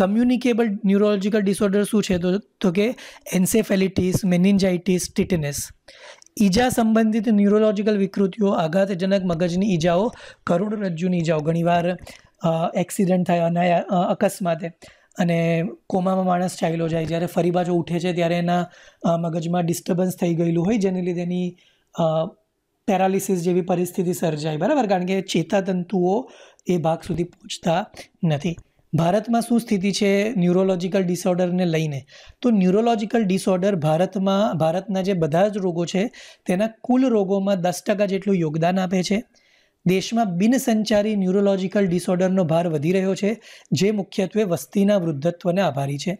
કમ્યુનિકેબલ ન્યુરોલોજિકલ ડિસઓર્ડર શું છે તો કે એન્સેફેલિટીસ મેનિન્જાઇટીસ ટિટેનસ ઈજા સંબંધિત ન્યુરોલોજિકલ વિકૃતિઓ આઘાતજનક મગજની ઈજાઓ કરોડરજ્જુની ઈજાઓ ઘણીવાર એક્સિડન્ટ થાય અનાયા અકસ્માતે અને કોમામાં માણસ ચાલ્યો જાય જ્યારે ફરી બાજુ ઉઠે છે ત્યારે એના મગજમાં ડિસ્ટર્બન્સ થઈ ગયેલું હોય જેને લીધે એની પેરાલિસિસ જેવી પરિસ્થિતિ સર્જાય બરાબર કારણ કે ચેતાતંતુઓ એ ભાગ સુધી પહોંચતા નથી ભારતમાં શું સ્થિતિ છે ન્યુરોલોજિકલ ડિસઓર્ડરને લઈને તો ન્યુરોલોજિકલ ડિસઓર્ડર ભારતમાં ભારતના જે બધા જ રોગો છે તેના કુલ રોગોમાં દસ ટકા જેટલું યોગદાન આપે છે દેશમાં બિનસંચારી ન્યુરોલોજિકલ ડિસઓર્ડરનો ભાર વધી રહ્યો છે જે મુખ્યત્વે વસ્તીના વૃદ્ધત્વને આભારી છે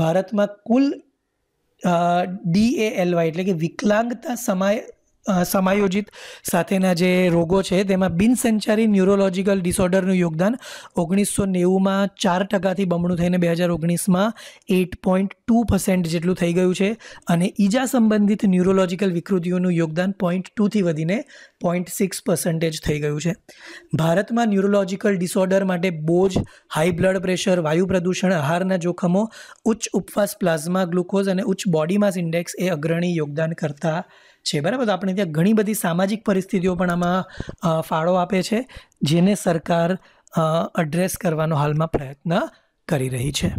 ભારતમાં કુલ ડીએએલવાય એટલે કે વિકલાંગતા સમય સમાયોજિત સાથેના જે રોગો છે તેમાં બિનસંચારી ન્યુરોલોજિકલ ડિસઓર્ડરનું યોગદાન ઓગણીસો નેવુંમાં ચાર ટકાથી બમણું થઈને બે હજાર ઓગણીસમાં એટ પોઈન્ટ ટુ પર્સેન્ટ જેટલું થઈ ગયું છે અને ઈજા સંબંધિત ન્યુરોલોજિકલ વિકૃતિઓનું યોગદાન પોઈન્ટ ટુથી વધીને પોઈન્ટ સિક્સ પર્સન્ટેજ થઈ ગયું છે ભારતમાં ન્યુરોલોજિકલ ડિસઓર્ડર માટે બોજ હાઈ બ્લડ પ્રેશર વાયુ પ્રદૂષણ આહારના જોખમો ઉચ્ચ ઉપવાસ પ્લાઝમા ગ્લુકોઝ અને ઉચ્ચ બોડી માસ ઇન્ડેક્સ એ અગ્રણી યોગદાન કરતા છે બરાબર આપણે ત્યાં ઘણી બધી સામાજિક પરિસ્થિતિઓ પણ આમાં ફાળો આપે છે જેને સરકાર અડ્રેસ કરવાનો હાલમાં પ્રયત્ન કરી રહી છે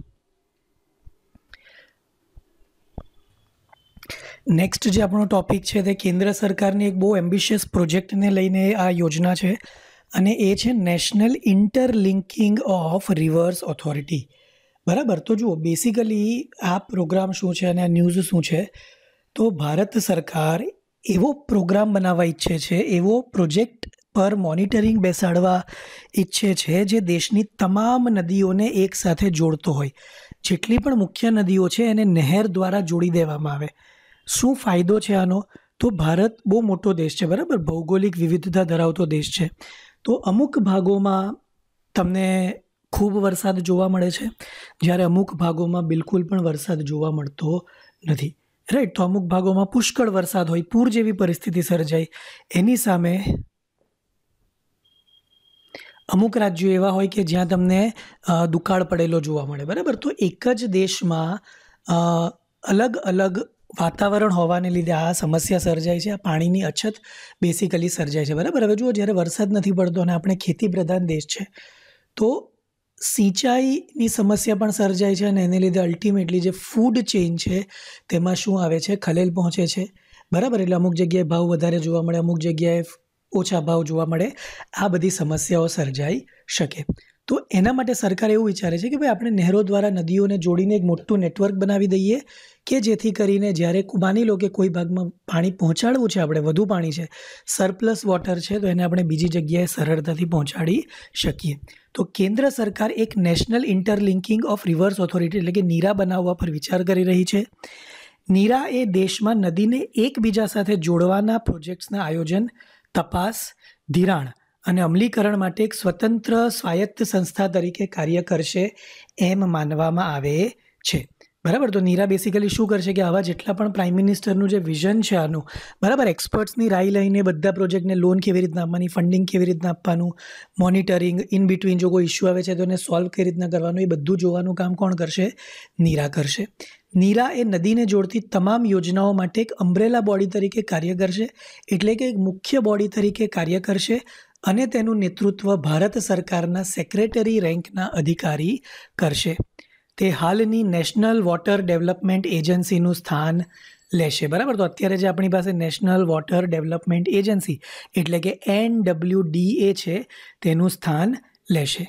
નેક્સ્ટ જે આપણો ટોપિક છે તે કેન્દ્ર સરકારની એક બહુ એમ્બિશિયસ પ્રોજેક્ટને લઈને આ યોજના છે અને એ છે national interlinking of rivers authority બરાબર તો જુઓ બેસિકલી આ પ્રોગ્રામ શું છે અને આ ન્યૂઝ શું છે તો ભારત સરકાર એવો પ્રોગ્રામ બનાવવા ઈચ્છે છે એવો પ્રોજેક્ટ પર મોનિટરિંગ બેસાડવા ઈચ્છે છે જે દેશની તમામ નદીઓને એકસાથે જોડતો હોય જેટલી પણ મુખ્ય નદીઓ છે એને નહેર દ્વારા જોડી દેવામાં આવે શું ફાયદો છે આનો તો ભારત બહુ મોટો દેશ છે બરાબર ભૌગોલિક વિવિધતા ધરાવતો દેશ છે તો અમુક ભાગોમાં તમને ખૂબ વરસાદ જોવા મળે છે જ્યારે અમુક ભાગોમાં બિલકુલ પણ વરસાદ જોવા મળતો નથી રાઈટ તો અમુક ભાગોમાં પુષ્કળ વરસાદ હોય પૂર જેવી પરિસ્થિતિ સર્જાય એની સામે અમુક રાજ્યો એવા હોય કે જ્યાં તમને દુકાળ પડેલો જોવા મળે બરાબર તો એક જ દેશમાં અલગ અલગ વાતાવરણ હોવાને લીધે આ સમસ્યા સર્જાય છે આ પાણીની અછત બેસિકલી સર્જાય છે બરાબર હવે જુઓ જ્યારે વરસાદ નથી પડતો અને આપણે ખેતી પ્રધાન દેશ છે તો સિંચાઈની સમસ્યા પણ સર્જાય છે અને એને લીધે અલ્ટિમેટલી જે ફૂડ ચેઇન છે તેમાં શું આવે છે ખલેલ પહોંચે છે બરાબર એટલે અમુક જગ્યાએ ભાવ વધારે જોવા મળે અમુક જગ્યાએ ઓછા ભાવ જોવા મળે આ બધી સમસ્યાઓ સર્જાઈ શકે તો એના માટે સરકાર એવું વિચારે છે કે ભાઈ આપણે નહેરો દ્વારા નદીઓને જોડીને એક મોટું નેટવર્ક બનાવી દઈએ કે જેથી કરીને જ્યારે માની લો કે કોઈ ભાગમાં પાણી પહોંચાડવું છે આપણે વધુ પાણી છે સરપ્લસ વોટર છે તો એને આપણે બીજી જગ્યાએ સરળતાથી પહોંચાડી શકીએ તો કેન્દ્ર સરકાર એક national interlinking of rivers authority એટલે કે નીરા બનાવવા પર વિચાર કરી રહી છે નીરા એ દેશમાં નદીને એકબીજા સાથે જોડવાના પ્રોજેક્ટ્સના આયોજન તપાસ ધિરાણ અને અમલીકરણ માટે એક સ્વતંત્ર સ્વાયત્ત સંસ્થા તરીકે કાર્ય કરશે એમ માનવામાં આવે છે બરાબર તો નીરા બેસિકલી શું કરશે કે આવા જેટલા પણ પ્રાઇમ મિનિસ્ટરનું જે વિઝન છે આનું બરાબર એક્સપર્ટ્સની રાય લઈને બધા પ્રોજેક્ટને લોન કેવી રીતના આપવાની ફંડિંગ કેવી રીતના આપવાનું મોનિટરિંગ ઇન બિટવીન જો કોઈ ઇસ્યુ આવે છે તો એને સોલ્વ કેવી રીતના કરવાનું એ બધું જોવાનું કામ કોણ કરશે નીરા કરશે નીરા એ નદીને જોડતી તમામ યોજનાઓ માટે એક અમ્બ્રેલા બોડી તરીકે કાર્ય કરશે એટલે કે એક મુખ્ય બોડી તરીકે કાર્ય કરશે અને તેનું નેતૃત્વ ભારત સરકારના સેક્રેટરી રેન્કના અધિકારી કરશે તે હાલની નેશનલ વોટર ડેવલપમેન્ટ એજન્સીનું સ્થાન લેશે બરાબર તો અત્યારે જે આપણી પાસે નેશનલ વોટર ડેવલપમેન્ટ એજન્સી એટલે કે એન ડબલ્યુ ડી એ છે તેનું સ્થાન લેશે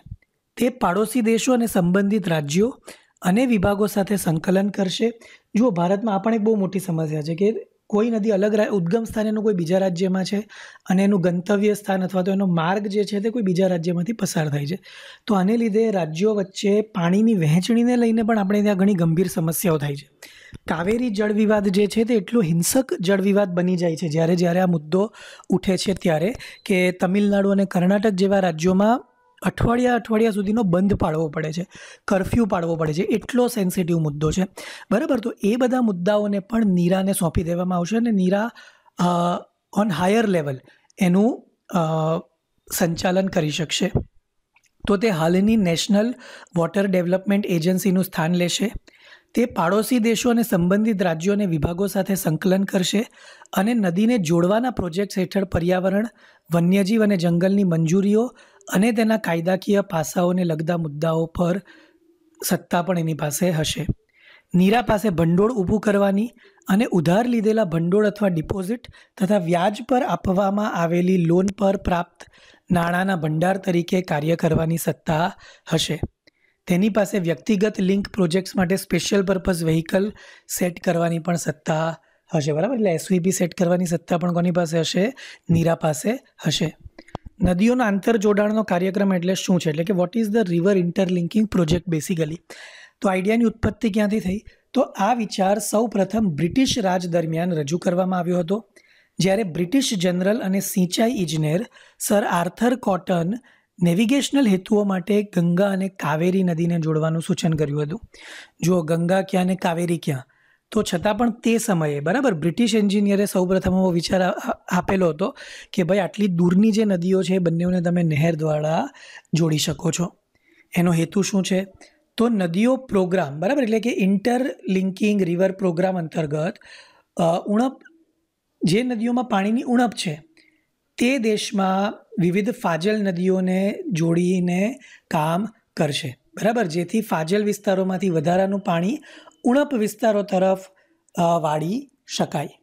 તે પાડોશી દેશો અને સંબંધિત રાજ્યો અને વિભાગો સાથે સંકલન કરશે જુઓ ભારતમાં આ પણ એક બહુ મોટી સમસ્યા છે કે કોઈ નદી અલગ ઉદ્ગમ સ્થાન એનું કોઈ બીજા રાજ્યમાં છે અને એનું ગંતવ્ય સ્થાન અથવા તો એનો માર્ગ જે છે તે કોઈ બીજા રાજ્યમાંથી પસાર થાય છે તો આને લીધે રાજ્યો વચ્ચે પાણીની વહેંચણીને લઈને પણ આપણે ત્યાં ઘણી ગંભીર સમસ્યાઓ થાય છે કાવેરી જળ વિવાદ જે છે તે એટલો હિંસક જળ વિવાદ બની જાય છે જ્યારે જ્યારે આ મુદ્દો ઉઠે છે ત્યારે કે તમિલનાડુ અને કર્ણાટક જેવા રાજ્યોમાં અઠવાડિયા અઠવાડિયા સુધીનો બંધ પાડવો પડે છે કરફ્યુ પાડવો પડે છે એટલો સેન્સિટિવ મુદ્દો છે બરાબર તો એ બધા મુદ્દાઓને પણ નીરાને સોંપી દેવામાં આવશે અને નીરા ઓન હાયર લેવલ એનું સંચાલન કરી શકશે તો તે હાલની નેશનલ વોટર ડેવલપમેન્ટ એજન્સીનું સ્થાન લેશે તે પાડોશી દેશો અને સંબંધિત રાજ્યો અને વિભાગો સાથે સંકલન કરશે અને નદીને જોડવાના પ્રોજેક્ટ્સ હેઠળ પર્યાવરણ વન્યજીવ અને જંગલની મંજૂરીઓ અને તેના કાયદાકીય પાસાઓને લગતા મુદ્દાઓ પર સત્તા પણ એની પાસે હશે નીરા પાસે ભંડોળ ઊભું કરવાની અને ઉધાર લીધેલા ભંડોળ અથવા ડિપોઝિટ તથા વ્યાજ પર આપવામાં આવેલી લોન પર પ્રાપ્ત નાણાંના ભંડાર તરીકે કાર્ય કરવાની સત્તા હશે તેની પાસે વ્યક્તિગત લિંક પ્રોજેક્ટ્સ માટે સ્પેશિયલ પર્પઝ વ્હીકલ સેટ કરવાની પણ સત્તા હશે બરાબર એટલે એસવીપી સેટ કરવાની સત્તા પણ કોની પાસે હશે નીરા પાસે હશે નદીઓના આંતરજોડાણનો કાર્યક્રમ એટલે શું છે એટલે કે what is the river interlinking project basically તો આઈડિયાની ઉત્પત્તિ ક્યાંથી થઈ તો આ વિચાર સૌ પ્રથમ બ્રિટિશ રાજ દરમિયાન રજૂ કરવામાં આવ્યો હતો જ્યારે બ્રિટિશ જનરલ અને સિંચાઈ ઇજનેર સર આર્થર કોટન નેવિગેશનલ હેતુઓ માટે ગંગા અને કાવેરી નદીને જોડવાનું સૂચન કર્યું હતું જુઓ ગંગા ક્યાં અને કાવેરી ક્યાં તો છતાં પણ તે સમયે બરાબર બ્રિટિશ એન્જિનિયરે સૌપ્રથમ એવો વિચાર આપેલો હતો કે ભાઈ આટલી દૂરની જે નદીઓ છે એ બંનેઓને તમે નહેર દ્વારા જોડી શકો છો એનો હેતુ શું છે તો નદીઓ પ્રોગ્રામ બરાબર એટલે કે ઇન્ટરલિંકિંગ રિવર પ્રોગ્રામ અંતર્ગત ઉણપ જે નદીઓમાં પાણીની ઉણપ છે તે દેશમાં વિવિધ ફાજલ નદીઓને જોડીને કામ કરશે બરાબર જેથી ફાજલ વિસ્તારોમાંથી વધારાનું પાણી ઉણપ વિસ્તારો તરફ વાળી શકાય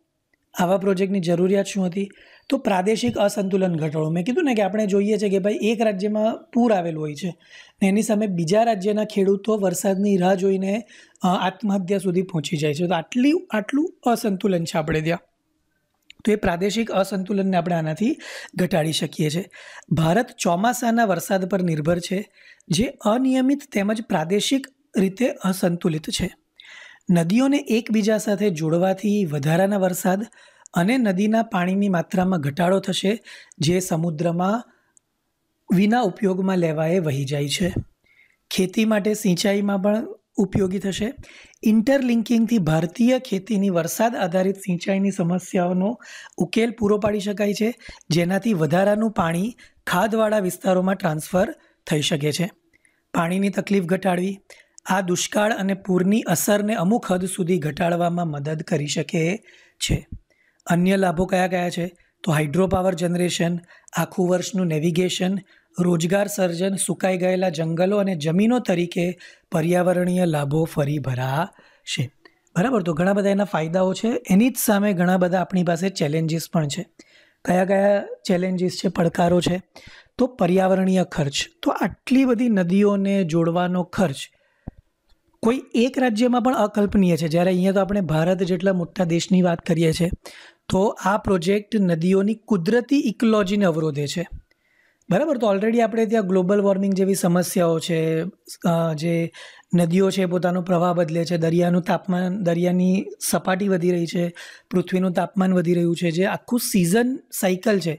આવા પ્રોજેક્ટની જરૂરિયાત શું હતી તો પ્રાદેશિક અસંતુલન ઘટાડો મેં કીધું ને કે આપણે જોઈએ છીએ કે ભાઈ એક રાજ્યમાં પૂર આવેલું હોય છે ને એની સામે બીજા રાજ્યના ખેડૂતો વરસાદની રાહ જોઈને આત્મહત્યા સુધી પહોંચી જાય છે તો આટલી આટલું અસંતુલન છે આપણે ત્યાં તો એ પ્રાદેશિક અસંતુલનને આપણે આનાથી ઘટાડી શકીએ છીએ ભારત ચોમાસાના વરસાદ પર નિર્ભર છે જે અનિયમિત તેમજ પ્રાદેશિક રીતે અસંતુલિત છે નદીઓને એકબીજા સાથે જોડવાથી વધારાના વરસાદ અને નદીના પાણીની માત્રામાં ઘટાડો થશે જે સમુદ્રમાં વિના ઉપયોગમાં લેવાએ વહી જાય છે ખેતી માટે સિંચાઈમાં પણ ઉપયોગી થશે ઇન્ટરલિંકિંગથી ભારતીય ખેતીની વરસાદ આધારિત સિંચાઈની સમસ્યાઓનો ઉકેલ પૂરો પાડી શકાય છે જેનાથી વધારાનું પાણી ખાદવાળા વિસ્તારોમાં ટ્રાન્સફર થઈ શકે છે પાણીની તકલીફ ઘટાડવી આ દુષ્કાળ અને પૂરની અસરને અમુક હદ સુધી ઘટાડવામાં મદદ કરી શકે છે અન્ય લાભો કયા કયા છે તો હાઇડ્રો પાવર જનરેશન આખું વર્ષનું નેવિગેશન રોજગાર સર્જન સુકાઈ ગયેલા જંગલો અને જમીનો તરીકે પર્યાવરણીય લાભો ફરી ભરાશે બરાબર તો ઘણા બધા એના ફાયદાઓ છે એની જ સામે ઘણા બધા આપણી પાસે ચેલેન્જીસ પણ છે કયા કયા ચેલેન્જીસ છે પડકારો છે તો પર્યાવરણીય ખર્ચ તો આટલી બધી નદીઓને જોડવાનો ખર્ચ કોઈ એક રાજ્યમાં પણ અકલ્પનીય છે જ્યારે અહીંયા તો આપણે ભારત જેટલા મોટા દેશની વાત કરીએ છીએ તો આ પ્રોજેક્ટ નદીઓની કુદરતી ઇકોલોજીને અવરોધે છે બરાબર તો ઓલરેડી આપણે ત્યાં ગ્લોબલ વોર્મિંગ જેવી સમસ્યાઓ છે જે નદીઓ છે પોતાનો પ્રવાહ બદલે છે દરિયાનું તાપમાન દરિયાની સપાટી વધી રહી છે પૃથ્વીનું તાપમાન વધી રહ્યું છે જે આખું સિઝન સાયકલ છે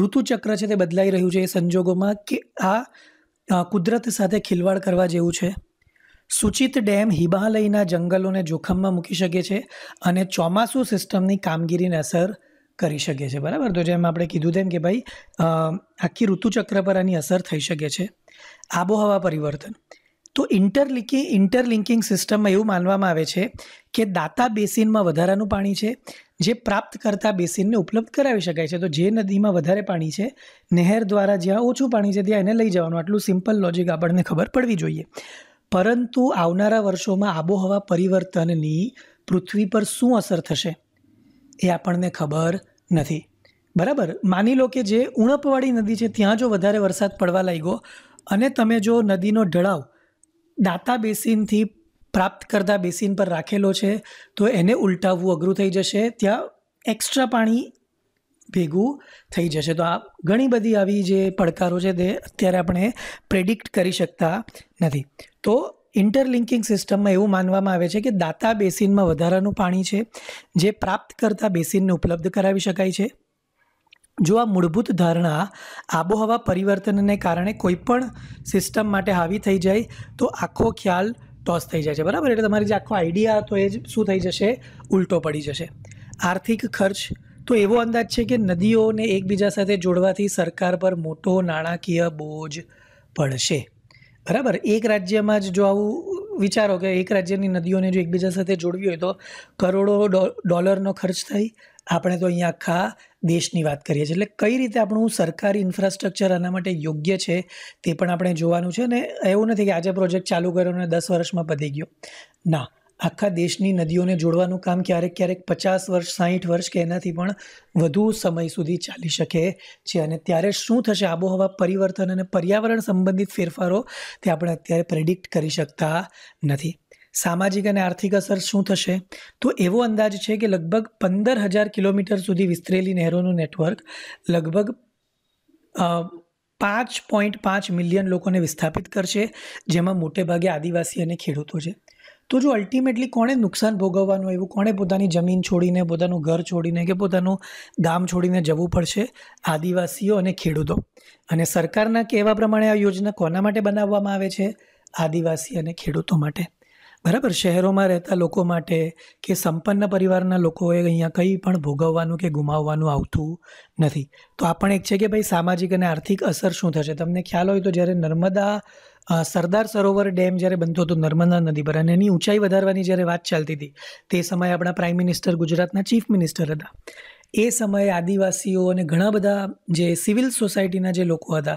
ઋતુચક્ર છે તે બદલાઈ રહ્યું છે એ સંજોગોમાં કે આ કુદરત સાથે ખિલવાડ કરવા જેવું છે સૂચિત ડેમ હિમાલયના જંગલોને જોખમમાં મૂકી શકે છે અને ચોમાસું સિસ્ટમની કામગીરીને અસર કરી શકે છે બરાબર તો જેમ આપણે કીધું તેમ કે ભાઈ આખી ઋતુચક્ર પર આની અસર થઈ શકે છે આબોહવા પરિવર્તન તો ઇન્ટરલિંકિંગ ઇન્ટરલિંકિંગ સિસ્ટમમાં એવું માનવામાં આવે છે કે દાતા બેસિનમાં વધારાનું પાણી છે જે પ્રાપ્ત કરતા બેસિનને ઉપલબ્ધ કરાવી શકાય છે તો જે નદીમાં વધારે પાણી છે નહેર દ્વારા જ્યાં ઓછું પાણી છે ત્યાં એને લઈ જવાનું આટલું સિમ્પલ લોજિક આપણને ખબર પડવી જોઈએ પરંતુ આવનારા વર્ષોમાં આબોહવા પરિવર્તનની પૃથ્વી પર શું અસર થશે એ આપણને ખબર નથી બરાબર માની લો કે જે ઉણપવાળી નદી છે ત્યાં જો વધારે વરસાદ પડવા લાગ્યો અને તમે જો નદીનો ઢળાવ દાતા બેસિનથી પ્રાપ્ત કરતા બેસિન પર રાખેલો છે તો એને ઉલટાવવું અઘરું થઈ જશે ત્યાં એક્સ્ટ્રા પાણી ભેગું થઈ જશે તો આ ઘણી બધી આવી જે પડકારો છે તે અત્યારે આપણે પ્રેડિક્ટ કરી શકતા નથી તો ઇન્ટરલિંકિંગ સિસ્ટમમાં એવું માનવામાં આવે છે કે દાતા બેસિનમાં વધારાનું પાણી છે જે પ્રાપ્ત કરતા બેસિનને ઉપલબ્ધ કરાવી શકાય છે જો આ મૂળભૂત ધારણા આબોહવા પરિવર્તનને કારણે કોઈપણ સિસ્ટમ માટે હાવી થઈ જાય તો આખો ખ્યાલ ટોસ થઈ જાય છે બરાબર એટલે તમારી જે આખો આઈડિયા હતો એ જ શું થઈ જશે ઉલટો પડી જશે આર્થિક ખર્ચ તો એવો અંદાજ છે કે નદીઓને એકબીજા સાથે જોડવાથી સરકાર પર મોટો નાણાકીય બોજ પડશે બરાબર એક રાજ્યમાં જ જો આવું વિચારો કે એક રાજ્યની નદીઓને જો એકબીજા સાથે જોડવી હોય તો કરોડો ડોલરનો ખર્ચ થાય આપણે તો અહીંયા આખા દેશની વાત કરીએ છીએ એટલે કઈ રીતે આપણું સરકારી ઇન્ફ્રાસ્ટ્રક્ચર આના માટે યોગ્ય છે તે પણ આપણે જોવાનું છે અને એવું નથી કે આજે પ્રોજેક્ટ ચાલુ કર્યો અને દસ વર્ષમાં પતી ગયો ના આખા દેશની નદીઓને જોડવાનું કામ ક્યારેક ક્યારેક પચાસ વર્ષ સાહીઠ વર્ષ કે એનાથી પણ વધુ સમય સુધી ચાલી શકે છે અને ત્યારે શું થશે આબોહવા પરિવર્તન અને પર્યાવરણ સંબંધિત ફેરફારો તે આપણે અત્યારે પ્રેડિક્ટ કરી શકતા નથી સામાજિક અને આર્થિક અસર શું થશે તો એવો અંદાજ છે કે લગભગ પંદર હજાર કિલોમીટર સુધી વિસ્તરેલી નહેરોનું નેટવર્ક લગભગ પાંચ પોઈન્ટ પાંચ મિલિયન લોકોને વિસ્થાપિત કરશે જેમાં મોટેભાગે આદિવાસી અને ખેડૂતો છે તો જો અલ્ટિમેટલી કોણે નુકસાન ભોગવવાનું એવું કોણે પોતાની જમીન છોડીને પોતાનું ઘર છોડીને કે પોતાનું ગામ છોડીને જવું પડશે આદિવાસીઓ અને ખેડૂતો અને સરકારના કહેવા પ્રમાણે આ યોજના કોના માટે બનાવવામાં આવે છે આદિવાસી અને ખેડૂતો માટે બરાબર શહેરોમાં રહેતા લોકો માટે કે સંપન્ન પરિવારના લોકોએ અહીંયા કંઈ પણ ભોગવવાનું કે ગુમાવવાનું આવતું નથી તો આ પણ એક છે કે ભાઈ સામાજિક અને આર્થિક અસર શું થશે તમને ખ્યાલ હોય તો જ્યારે નર્મદા સરદાર સરોવર ડેમ જ્યારે બનતો હતો નર્મદા નદી પર અને એની ઊંચાઈ વધારવાની જ્યારે વાત ચાલતી હતી તે સમયે આપણા પ્રાઇમ મિનિસ્ટર ગુજરાતના ચીફ મિનિસ્ટર હતા એ સમયે આદિવાસીઓ અને ઘણા બધા જે સિવિલ સોસાયટીના જે લોકો હતા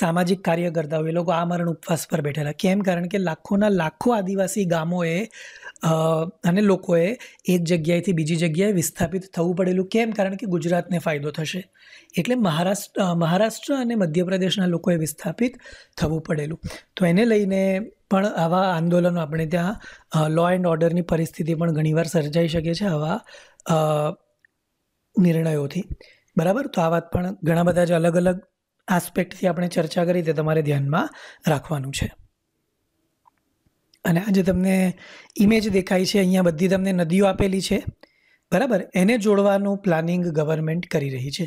સામાજિક કાર્યકર્તાઓ એ લોકો આ મરણ ઉપવાસ પર બેઠેલા કેમ કારણ કે લાખોના લાખો આદિવાસી ગામોએ અને લોકોએ એક જગ્યાએથી બીજી જગ્યાએ વિસ્થાપિત થવું પડેલું કેમ કારણ કે ગુજરાતને ફાયદો થશે એટલે મહારાષ્ટ્ર મહારાષ્ટ્ર અને મધ્યપ્રદેશના લોકોએ વિસ્થાપિત થવું પડેલું તો એને લઈને પણ આવા આંદોલનો આપણે ત્યાં લો એન્ડ ઓર્ડરની પરિસ્થિતિ પણ ઘણીવાર સર્જાઈ શકે છે આવા નિર્ણયોથી બરાબર તો આ વાત પણ ઘણા બધા જ અલગ અલગ આસ્પેક્ટથી આપણે ચર્ચા કરી તે તમારે ધ્યાનમાં રાખવાનું છે અને આજે તમને ઇમેજ દેખાય છે અહીંયા બધી તમને નદીઓ આપેલી છે બરાબર એને જોડવાનું પ્લાનિંગ ગવર્મેન્ટ કરી રહી છે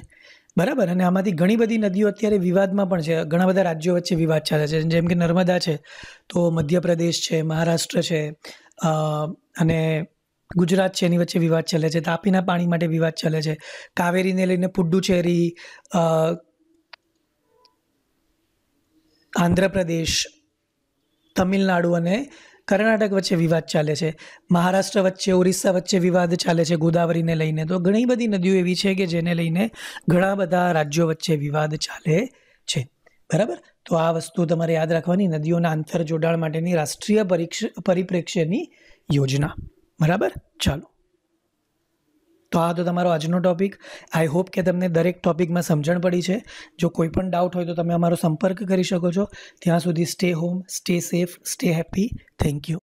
બરાબર અને આમાંથી ઘણી બધી નદીઓ અત્યારે વિવાદમાં પણ છે ઘણા બધા રાજ્યો વચ્ચે વિવાદ ચાલે છે જેમ કે નર્મદા છે તો મધ્યપ્રદેશ છે મહારાષ્ટ્ર છે અને ગુજરાત છે એની વચ્ચે વિવાદ ચાલે છે તાપીના પાણી માટે વિવાદ ચાલે છે કાવેરીને લઈને પુડ્ડુચેરી આંધ્રપ્રદેશ તમિલનાડુ અને કર્ણાટક વચ્ચે વિવાદ ચાલે છે મહારાષ્ટ્ર વચ્ચે ઓરિસ્સા વચ્ચે વિવાદ ચાલે છે ગોદાવરીને લઈને તો ઘણી બધી નદીઓ એવી છે કે જેને લઈને ઘણા બધા રાજ્યો વચ્ચે વિવાદ ચાલે છે બરાબર તો આ વસ્તુ તમારે યાદ રાખવાની નદીઓના આંતર જોડાણ માટેની રાષ્ટ્રીય પરિપ્રેક્ષ્યની યોજના બરાબર ચાલો તો આ હતો તમારો આજનો ટૉપિક આઈ હોપ કે તમને દરેક ટૉપિકમાં સમજણ પડી છે જો કોઈ પણ ડાઉટ હોય તો તમે અમારો સંપર્ક કરી શકો છો ત્યાં સુધી stay home stay safe stay happy thank you